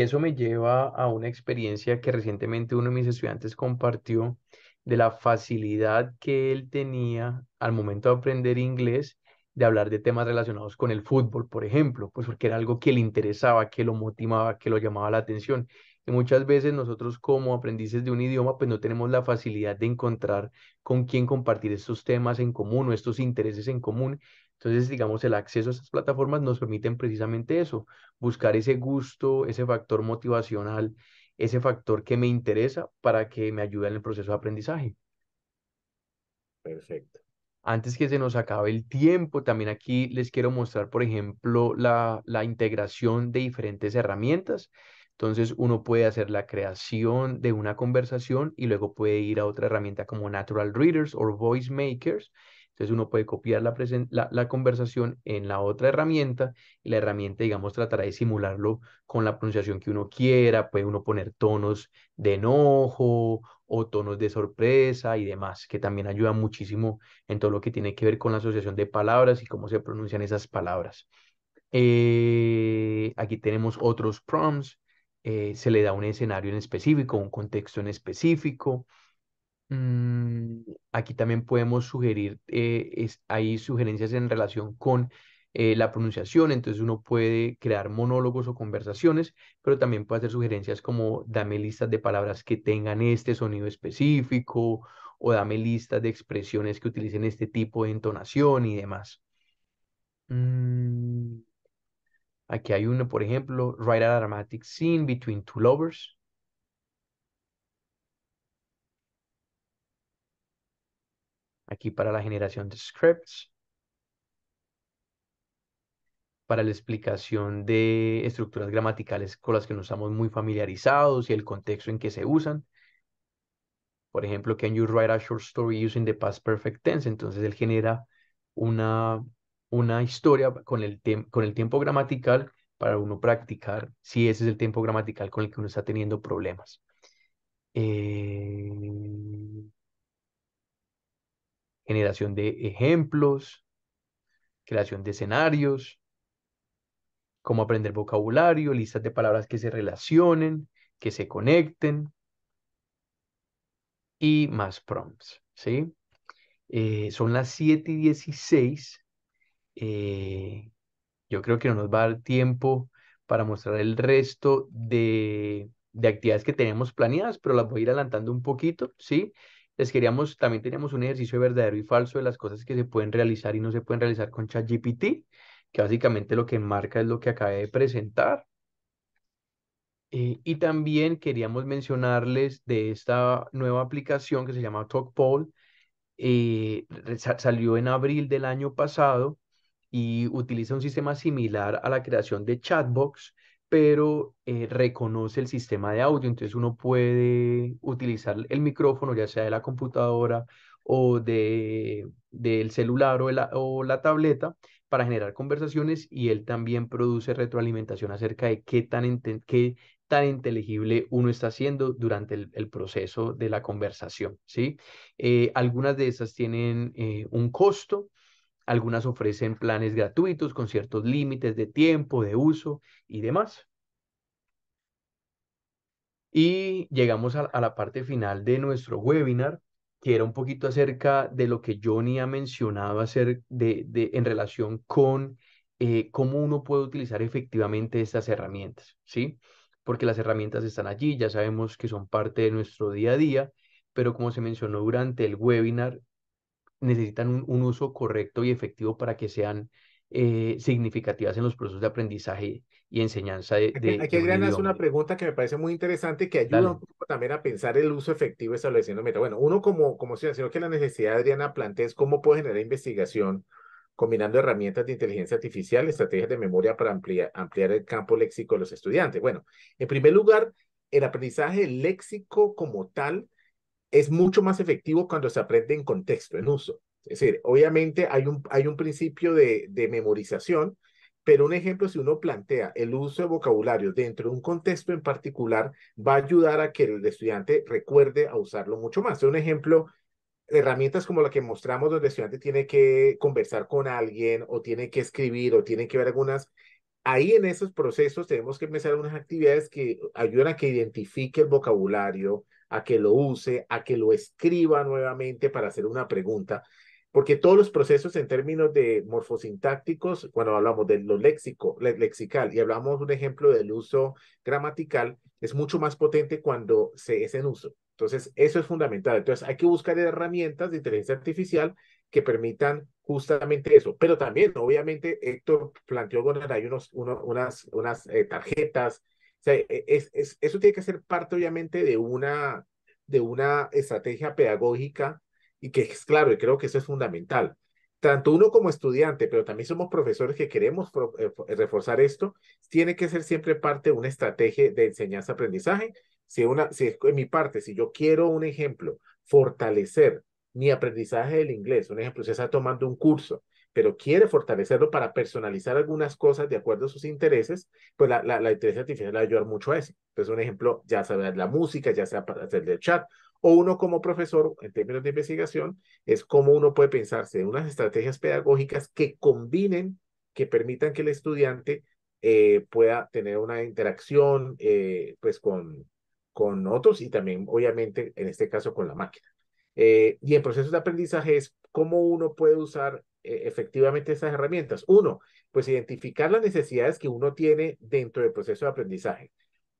eso me lleva a una experiencia que recientemente uno de mis estudiantes compartió de la facilidad que él tenía al momento de aprender inglés de hablar de temas relacionados con el fútbol, por ejemplo, pues porque era algo que le interesaba, que lo motivaba, que lo llamaba la atención muchas veces nosotros como aprendices de un idioma, pues no tenemos la facilidad de encontrar con quién compartir estos temas en común o estos intereses en común. Entonces, digamos, el acceso a estas plataformas nos permiten precisamente eso, buscar ese gusto, ese factor motivacional, ese factor que me interesa para que me ayude en el proceso de aprendizaje. Perfecto. Antes que se nos acabe el tiempo, también aquí les quiero mostrar, por ejemplo, la integración de diferentes herramientas. Entonces uno puede hacer la creación de una conversación y luego puede ir a otra herramienta como Natural Readers o Voice Makers. Entonces uno puede copiar la, conversación en la otra herramienta y la herramienta, digamos, tratará de simularlo con la pronunciación que uno quiera. Puede uno poner tonos de enojo o tonos de sorpresa y demás, que también ayuda muchísimo en todo lo que tiene que ver con la asociación de palabras y cómo se pronuncian esas palabras. Eh, aquí tenemos otros prompts eh, se le da un escenario en específico, un contexto en específico. Mm, aquí también podemos sugerir, eh, hay sugerencias en relación con eh, la pronunciación, entonces uno puede crear monólogos o conversaciones, pero también puede hacer sugerencias como dame listas de palabras que tengan este sonido específico o dame listas de expresiones que utilicen este tipo de entonación y demás. Mm, Aquí hay uno, por ejemplo, write a dramatic scene between two lovers. Aquí para la generación de scripts. Para la explicación de estructuras gramaticales con las que nos estamos muy familiarizados y el contexto en que se usan. Por ejemplo, can you write a short story using the past perfect tense? Entonces él genera una una historia con el, con el tiempo gramatical para uno practicar si ese es el tiempo gramatical con el que uno está teniendo problemas. Eh, generación de ejemplos, creación de escenarios, cómo aprender vocabulario, listas de palabras que se relacionen, que se conecten y más prompts. ¿sí? Eh, son las 7 y 16. Eh, yo creo que no nos va a dar tiempo para mostrar el resto de, actividades que tenemos planeadas, pero las voy a ir adelantando un poquito, ¿sí? Les queríamos, también teníamos un ejercicio verdadero y falso de las cosas que se pueden realizar y no se pueden realizar con ChatGPT, que básicamente lo que marca es lo que acabé de presentar. Eh, y también queríamos mencionarles de esta nueva aplicación que se llama TalkPoll. Eh, salió en abril del año pasado y utiliza un sistema similar a la creación de chatbox, pero eh, reconoce el sistema de audio. Entonces uno puede utilizar el micrófono, ya sea de la computadora o de, del celular o, la, o la tableta, para generar conversaciones y él también produce retroalimentación acerca de qué tan, tan inteligible uno está haciendo durante el, proceso de la conversación. ¿sí? Eh, algunas de esas tienen eh, un costo algunas ofrecen planes gratuitos con ciertos límites de tiempo, de uso y demás. Y llegamos a, la parte final de nuestro webinar, que era un poquito acerca de lo que Johnny ha mencionado hacer de, en relación con eh, cómo uno puede utilizar efectivamente estas herramientas, ¿sí? Porque las herramientas están allí, ya sabemos que son parte de nuestro día a día, pero como se mencionó durante el webinar, necesitan un, uso correcto y efectivo para que sean eh, significativas en los procesos de aprendizaje y enseñanza de... Aquí Adriana hace una pregunta que me parece muy interesante que ayuda también a pensar el uso efectivo estableciendo metas. Bueno, uno como, como ciudadano, que la necesidad Adriana plantea es cómo puede generar investigación combinando herramientas de inteligencia artificial, estrategias de memoria para ampliar, ampliar el campo léxico de los estudiantes. Bueno, en primer lugar, el aprendizaje léxico como tal es mucho más efectivo cuando se aprende en contexto, en uso. Es decir, obviamente hay un, hay un principio de, memorización, pero un ejemplo, si uno plantea el uso de vocabulario dentro de un contexto en particular, va a ayudar a que el estudiante recuerde a usarlo mucho más. Un ejemplo, herramientas como la que mostramos donde el estudiante tiene que conversar con alguien o tiene que escribir o tiene que ver algunas. Ahí en esos procesos tenemos que empezar unas actividades que ayudan a que identifique el vocabulario, a que lo use, a que lo escriba nuevamente para hacer una pregunta, porque todos los procesos en términos de morfosintácticos, cuando hablamos de lo léxico, lexical y hablamos un ejemplo del uso gramatical, es mucho más potente cuando se es en uso. Entonces, eso es fundamental. Entonces, hay que buscar herramientas de inteligencia artificial que permitan justamente eso. Pero también, obviamente, Héctor planteó, González, hay unas, unas eh, tarjetas, sea, e, es, eso tiene que ser parte, obviamente, de una, de una estrategia pedagógica y que es claro, y creo que eso es fundamental. Tanto uno como estudiante, pero también somos profesores que queremos eh, reforzar esto, tiene que ser siempre parte de una estrategia de enseñanza-aprendizaje. Si, una, en mi parte, si yo quiero un ejemplo, fortalecer mi aprendizaje del inglés, un ejemplo, si está tomando un curso pero quiere fortalecerlo para personalizar algunas cosas de acuerdo a sus intereses, pues la, la, la inteligencia artificial va a ayudar mucho a eso. Entonces, un ejemplo, ya sea la música, ya sea para hacer el chat, o uno como profesor, en términos de investigación, es cómo uno puede pensarse en unas estrategias pedagógicas que combinen, que permitan que el estudiante eh, pueda tener una interacción eh, pues con, con otros y también, obviamente, en este caso, con la máquina. Eh, y en procesos de aprendizaje es cómo uno puede usar eh, efectivamente esas herramientas. Uno, pues identificar las necesidades que uno tiene dentro del proceso de aprendizaje.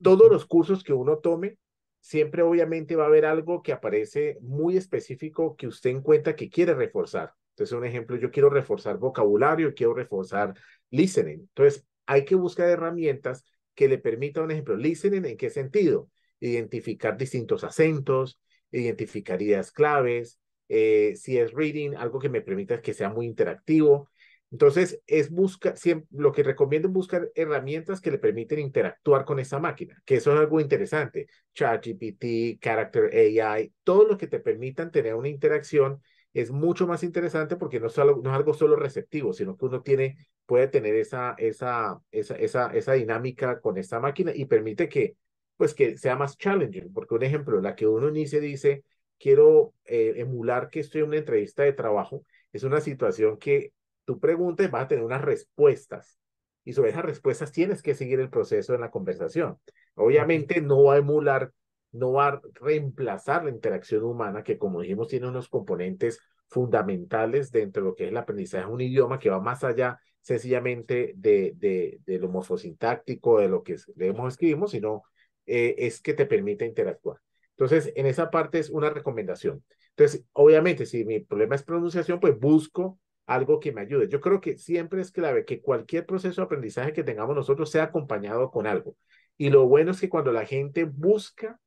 Todos los cursos que uno tome, siempre obviamente va a haber algo que aparece muy específico que usted encuentra que quiere reforzar. Entonces, un ejemplo, yo quiero reforzar vocabulario, quiero reforzar listening. Entonces, hay que buscar herramientas que le permitan, un ejemplo, listening, ¿en qué sentido? Identificar distintos acentos, identificar ideas claves, eh, si es reading, algo que me permita que sea muy interactivo. Entonces, es busca, lo que recomiendo es buscar herramientas que le permiten interactuar con esa máquina, que eso es algo interesante. ChatGPT, Character AI, todo lo que te permitan tener una interacción es mucho más interesante porque no es, algo, no algo solo receptivo, sino que uno tiene, puede tener esa, esa, esa, esa, esa dinámica con esta máquina y permite que, pues, que sea más challenging. Porque un ejemplo, la que uno inicia dice, quiero eh, emular que estoy en una entrevista de trabajo, es una situación que tú preguntas, vas a tener unas respuestas. Y sobre esas respuestas tienes que seguir el proceso en la conversación. Obviamente no va a emular, no va a reemplazar la interacción humana, que como dijimos tiene unos componentes fundamentales dentro de lo que es el aprendizaje de un idioma que va más allá sencillamente de, lo morfosintáctico, de lo que leemos o escribimos, sino eh, es que te permite interactuar. Entonces, en esa parte es una recomendación. Entonces, obviamente, si mi problema es pronunciación, pues busco algo que me ayude. Yo creo que siempre es clave que cualquier proceso de aprendizaje que tengamos nosotros sea acompañado con algo. Y lo bueno es que cuando la gente busca,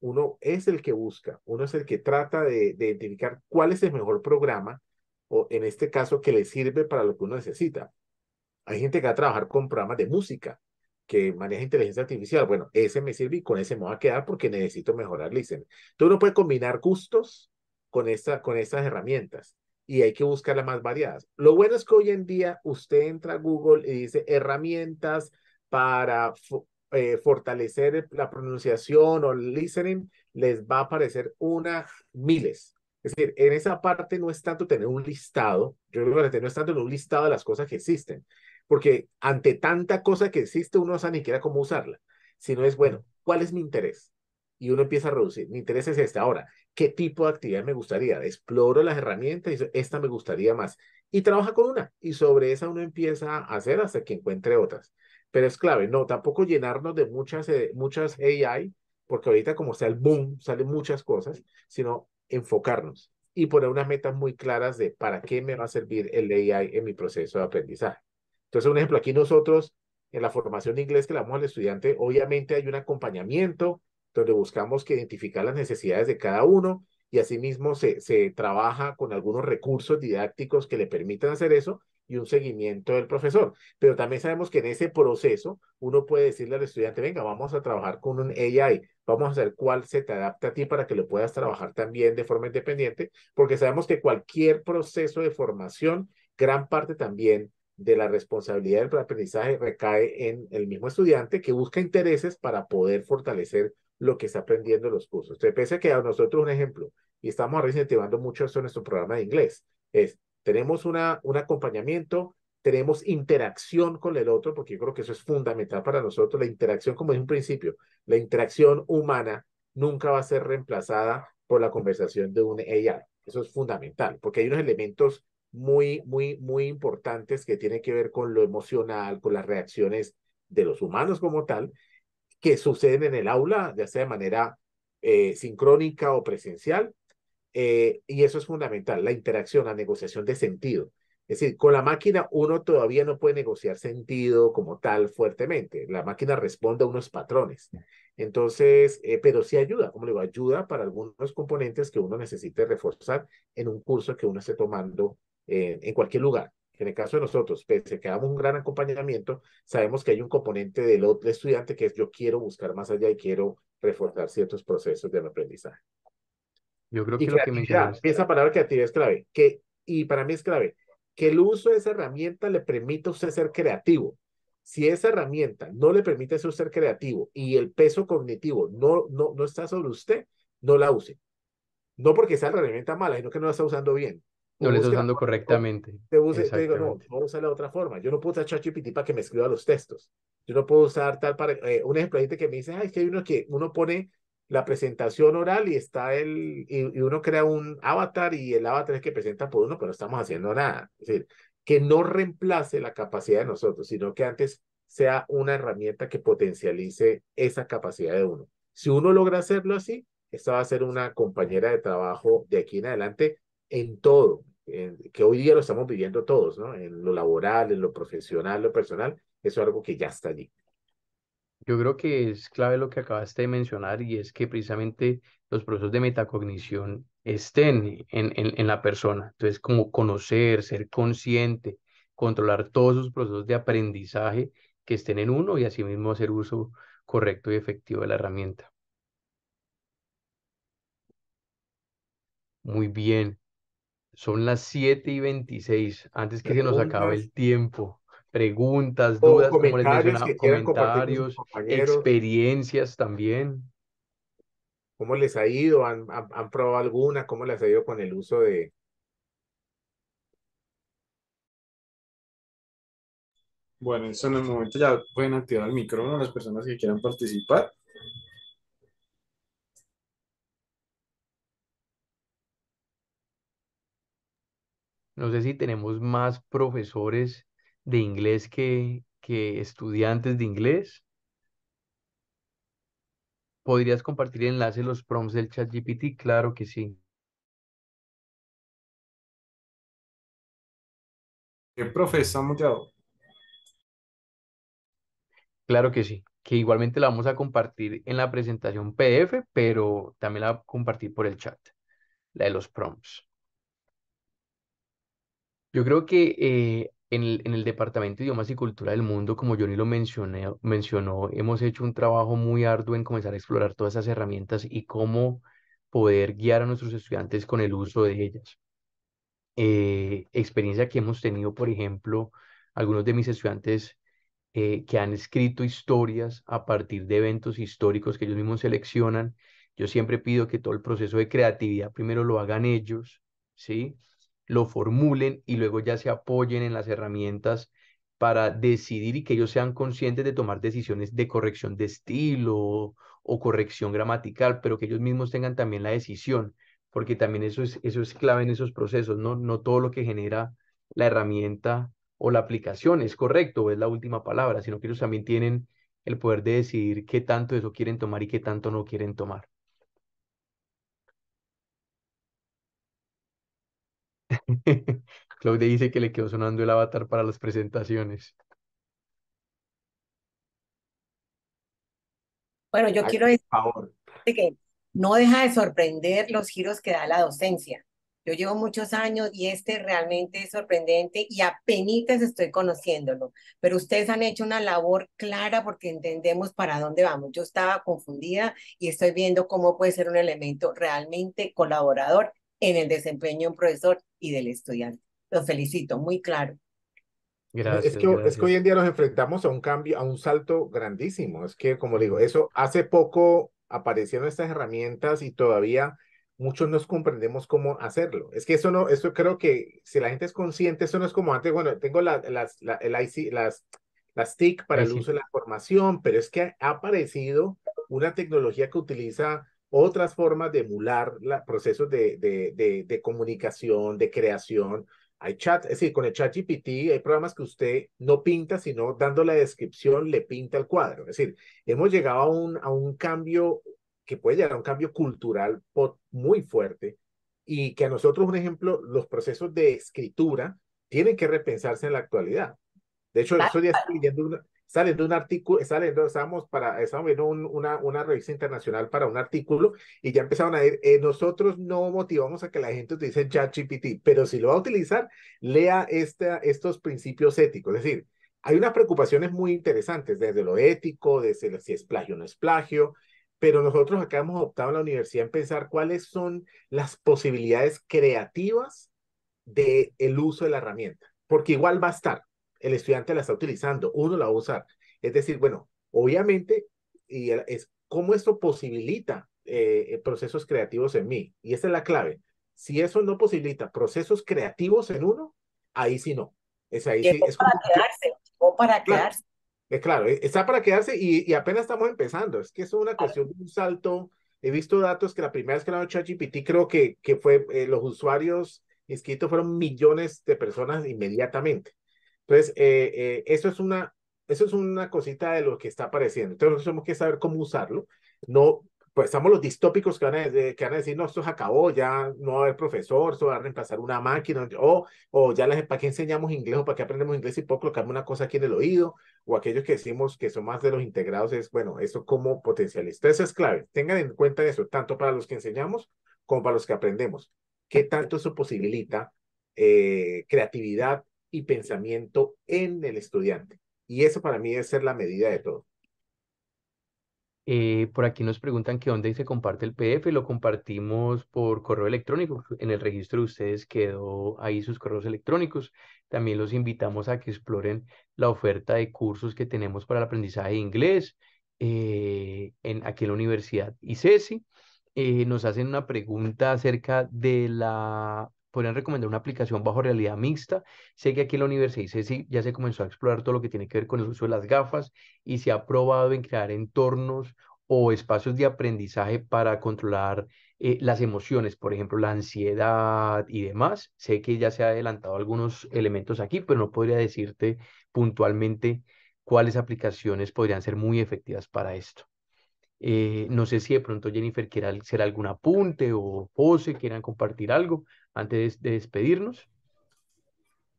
uno es el que busca, uno es el que trata de, de identificar cuál es el mejor programa o en este caso que le sirve para lo que uno necesita. Hay gente que va a trabajar con programas de música, que maneja inteligencia artificial, bueno, ese me sirve y con ese me voy a quedar porque necesito mejorar listening. Tú uno puede combinar gustos con, esta, con estas herramientas y hay que buscar las más variadas. Lo bueno es que hoy en día usted entra a Google y dice herramientas para eh, fortalecer la pronunciación o listening, les va a aparecer una miles. Es decir, en esa parte no es tanto tener un listado, yo creo que no es tanto tener un listado de las cosas que existen, porque ante tanta cosa que existe uno no sabe ni siquiera cómo usarla, sino es, bueno, ¿cuál es mi interés? Y uno empieza a reducir, mi interés es este. Ahora, ¿qué tipo de actividad me gustaría? Exploro las herramientas y esta me gustaría más. Y trabaja con una y sobre esa uno empieza a hacer hasta que encuentre otras. Pero es clave, no, tampoco llenarnos de muchas, eh, muchas AI, porque ahorita como sea el boom, salen muchas cosas, sino enfocarnos y poner unas metas muy claras de para qué me va a servir el AI en mi proceso de aprendizaje. Entonces, un ejemplo, aquí nosotros en la formación de inglés que le damos al estudiante, obviamente hay un acompañamiento donde buscamos que identificar las necesidades de cada uno y asimismo se, se trabaja con algunos recursos didácticos que le permitan hacer eso y un seguimiento del profesor. Pero también sabemos que en ese proceso uno puede decirle al estudiante, venga, vamos a trabajar con un AI, vamos a ver cuál se te adapta a ti para que lo puedas trabajar también de forma independiente, porque sabemos que cualquier proceso de formación, gran parte también de la responsabilidad del aprendizaje recae en el mismo estudiante que busca intereses para poder fortalecer lo que está aprendiendo en los cursos. Entonces, pese que a nosotros un ejemplo, y estamos incentivando mucho eso en nuestro programa de inglés, es, tenemos una, un acompañamiento, tenemos interacción con el otro, porque yo creo que eso es fundamental para nosotros, la interacción como es un principio, la interacción humana nunca va a ser reemplazada por la conversación de un AI. Eso es fundamental, porque hay unos elementos muy, muy, muy importantes que tienen que ver con lo emocional, con las reacciones de los humanos como tal, que suceden en el aula, ya sea de manera eh, sincrónica o presencial. Eh, y eso es fundamental, la interacción, la negociación de sentido. Es decir, con la máquina uno todavía no puede negociar sentido como tal fuertemente. La máquina responde a unos patrones. Entonces, eh, pero sí ayuda, como le digo, ayuda para algunos componentes que uno necesite reforzar en un curso que uno esté tomando eh, en cualquier lugar. En el caso de nosotros, pese a que damos un gran acompañamiento, sabemos que hay un componente del estudiante que es yo quiero buscar más allá y quiero reforzar ciertos procesos de aprendizaje. Yo creo que lo que Esa palabra creatividad es clave. Que, y para mí es clave que el uso de esa herramienta le permita a usted ser creativo. Si esa herramienta no le permite a usted ser creativo y el peso cognitivo no, no, no está sobre usted, no la use. No porque sea la herramienta mala, sino que no la está usando bien. No lo estás usando correctamente. Te, use, te digo, no, voy a usarlo de otra forma. Yo no puedo usar ChatGPT para que me escriba los textos. Yo no puedo usar tal para... Eh, un ejemplo, hay gente que me dice, Ay, ah, que hay uno que uno pone la presentación oral y está el... Y, y, uno crea un avatar y el avatar es que presenta por uno, pero no estamos haciendo nada. Es decir, que no reemplace la capacidad de nosotros, sino que antes sea una herramienta que potencialice esa capacidad de uno. Si uno logra hacerlo así, esta va a ser una compañera de trabajo de aquí en adelante en todo, que hoy día lo estamos viviendo todos, ¿no? En lo laboral, en lo profesional, lo personal, eso es algo que ya está allí. Yo creo que es clave lo que acabaste de mencionar y es que precisamente los procesos de metacognición estén en, en la persona. Entonces, como conocer, ser consciente, controlar todos sus procesos de aprendizaje que estén en uno y asimismo hacer uso correcto y efectivo de la herramienta. Muy bien. Son las 7 y 26, antes que se nos acabe el tiempo. Preguntas, dudas, comentarios, experiencias también. ¿Cómo les ha ido? ¿Han, probado alguna? ¿Cómo les ha ido con el uso de, Bueno, en el este momento ya pueden activar el micrófono las personas que quieran participar. No sé si tenemos más profesores de inglés que, estudiantes de inglés. ¿Podrías compartir el enlace de los prompts del chat, GPT? Claro que sí. ¿Qué profesamos, está Claro que sí, que igualmente la vamos a compartir en la presentación PDF, pero también la a compartir por el chat, la de los prompts. Yo creo que eh, en el, Departamento de Idiomas y Cultura del Mundo, como Johnny lo mencioné, mencionó, hemos hecho un trabajo muy arduo en comenzar a explorar todas esas herramientas y cómo poder guiar a nuestros estudiantes con el uso de ellas. Eh, experiencia que hemos tenido, por ejemplo, algunos de mis estudiantes eh, que han escrito historias a partir de eventos históricos que ellos mismos seleccionan. Yo siempre pido que todo el proceso de creatividad primero lo hagan ellos, ¿sí? lo formulen y luego ya se apoyen en las herramientas para decidir y que ellos sean conscientes de tomar decisiones de corrección de estilo o corrección gramatical, pero que ellos mismos tengan también la decisión, porque también eso es, eso es clave en esos procesos, ¿no? No todo lo que genera la herramienta o la aplicación es correcto o es la última palabra, sino que ellos también tienen el poder de decidir qué tanto eso quieren tomar y qué tanto no quieren tomar. Claudia dice que le quedó sonando el avatar para las presentaciones. Bueno, yo quiero decir que no deja de sorprender los giros que da la docencia. Yo llevo muchos años y este realmente es sorprendente y apenas estoy conociéndolo, pero ustedes han hecho una labor clara porque entendemos para dónde vamos. Yo estaba confundida y estoy viendo cómo puede ser un elemento realmente colaborador en el desempeño de un profesor y del estudiante. Los felicito, muy claro. Gracias, es, que, es que hoy en día nos enfrentamos a un cambio, a un salto grandísimo. Es que, como digo, eso hace poco aparecieron estas herramientas y todavía muchos nos comprendemos cómo hacerlo. Es que eso no, eso creo que si la gente es consciente, eso no es como antes, bueno, tengo las, el IC, las, las TIC para el uso de la formación, pero es que ha aparecido una tecnología que utiliza otras formas de emular la, procesos de, de, de, de, comunicación, de creación. Hay chat, es decir, con el chat GPT hay programas que usted no pinta, sino dando la descripción le pinta el cuadro. Es decir, hemos llegado a un, a un cambio que puede llegar a un cambio cultural muy fuerte y que a nosotros, un ejemplo, los procesos de escritura tienen que repensarse en la actualidad. De hecho, estoy leyendo una, sale de un artículo, sale, estábamos para, viendo una, una revista internacional para un artículo y ya empezaron a ir. Eh, nosotros no motivamos a que la gente utilice ChatGPT, pero si lo va a utilizar, lea esta, estos principios éticos, es decir, hay unas preocupaciones muy interesantes desde lo ético, desde si es plagio o no es plagio, pero nosotros acá hemos optado en la universidad en pensar cuáles son las posibilidades creativas del el uso de la herramienta, porque igual va a estar el estudiante la está utilizando, uno la va a usar. Es decir, bueno, obviamente, y es cómo esto posibilita eh, eh, procesos creativos en mí. Y esa es la clave. Si eso no posibilita procesos creativos en uno, ahí sí no. Es ahí sí, es para quedarse, o para quedarse. Es claro, e, está para quedarse y, y, apenas estamos empezando. Es que es una cuestión de un salto. He visto datos que la primera vez que la ChatGPT creo que, que fue eh, los usuarios inscritos fueron millones de personas inmediatamente. Entonces, eh, eh, eso, es una, eso es una cosita de lo que está apareciendo. Entonces, tenemos que saber cómo usarlo. No, pues estamos los distópicos que van, a, que van a decir, no, esto se acabó, ya no va a haber profesor, se va a reemplazar una máquina, o, o ya les, ¿para qué enseñamos inglés o para qué aprendemos inglés y poco colocarme una cosa aquí en el oído? O aquellos que decimos que son más de los integrados, es, bueno, eso como potencialista. Eso es clave. Tengan en cuenta eso, tanto para los que enseñamos como para los que aprendemos. ¿Qué tanto eso posibilita eh, creatividad y pensamiento en el estudiante. Y eso para mí debe ser la medida de todo. Eh, por aquí nos preguntan que dónde se comparte el PDF, lo compartimos por correo electrónico. En el registro de ustedes quedó ahí sus correos electrónicos. También los invitamos a que exploren la oferta de cursos que tenemos para el aprendizaje de inglés eh, en, aquí en la Universidad y e Eh, nos hacen una pregunta acerca de la podrían recomendar una aplicación bajo realidad mixta. Sé que aquí en la Universidad sí ya se comenzó a explorar todo lo que tiene que ver con el uso de las gafas y se ha probado en crear entornos o espacios de aprendizaje para controlar eh, las emociones, por ejemplo, la ansiedad y demás. Sé que ya se ha adelantado algunos elementos aquí, pero no podría decirte puntualmente cuáles aplicaciones podrían ser muy efectivas para esto. Eh, no sé si de pronto Jennifer quiera hacer algún apunte o pose quieran compartir algo antes de, despedirnos.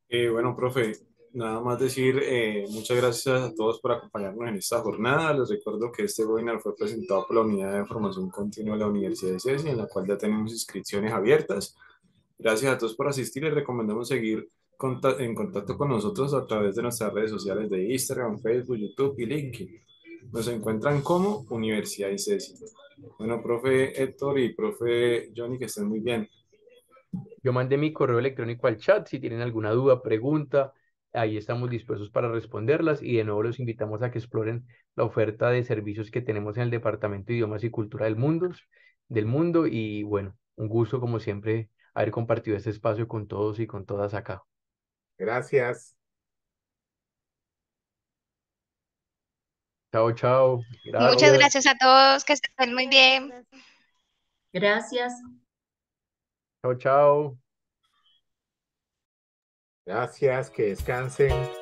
Eh, bueno, profe, nada más decir eh, muchas gracias a todos por acompañarnos en esta jornada. Les recuerdo que este webinar fue presentado por la Unidad de Formación Continua de la Universidad de CESI, en la cual ya tenemos inscripciones abiertas. Gracias a todos por asistir. Les recomendamos seguir en contacto con nosotros a través de nuestras redes sociales de Instagram, Facebook, YouTube y LinkedIn. Nos encuentran como Universidad ICESI. Bueno, profe Héctor y profe Johnny, que estén muy bien. Yo mandé mi correo electrónico al chat. Si tienen alguna duda, pregunta, ahí estamos dispuestos para responderlas y de nuevo los invitamos a que exploren la oferta de servicios que tenemos en el Departamento de Idiomas y Cultura del Mundo. Del mundo y bueno, un gusto como siempre haber compartido este espacio con todos y con todas acá. Gracias. Chao, chao. Muchas gracias a todos, que estén muy bien. Gracias. Chao, chao. Gracias, que descansen.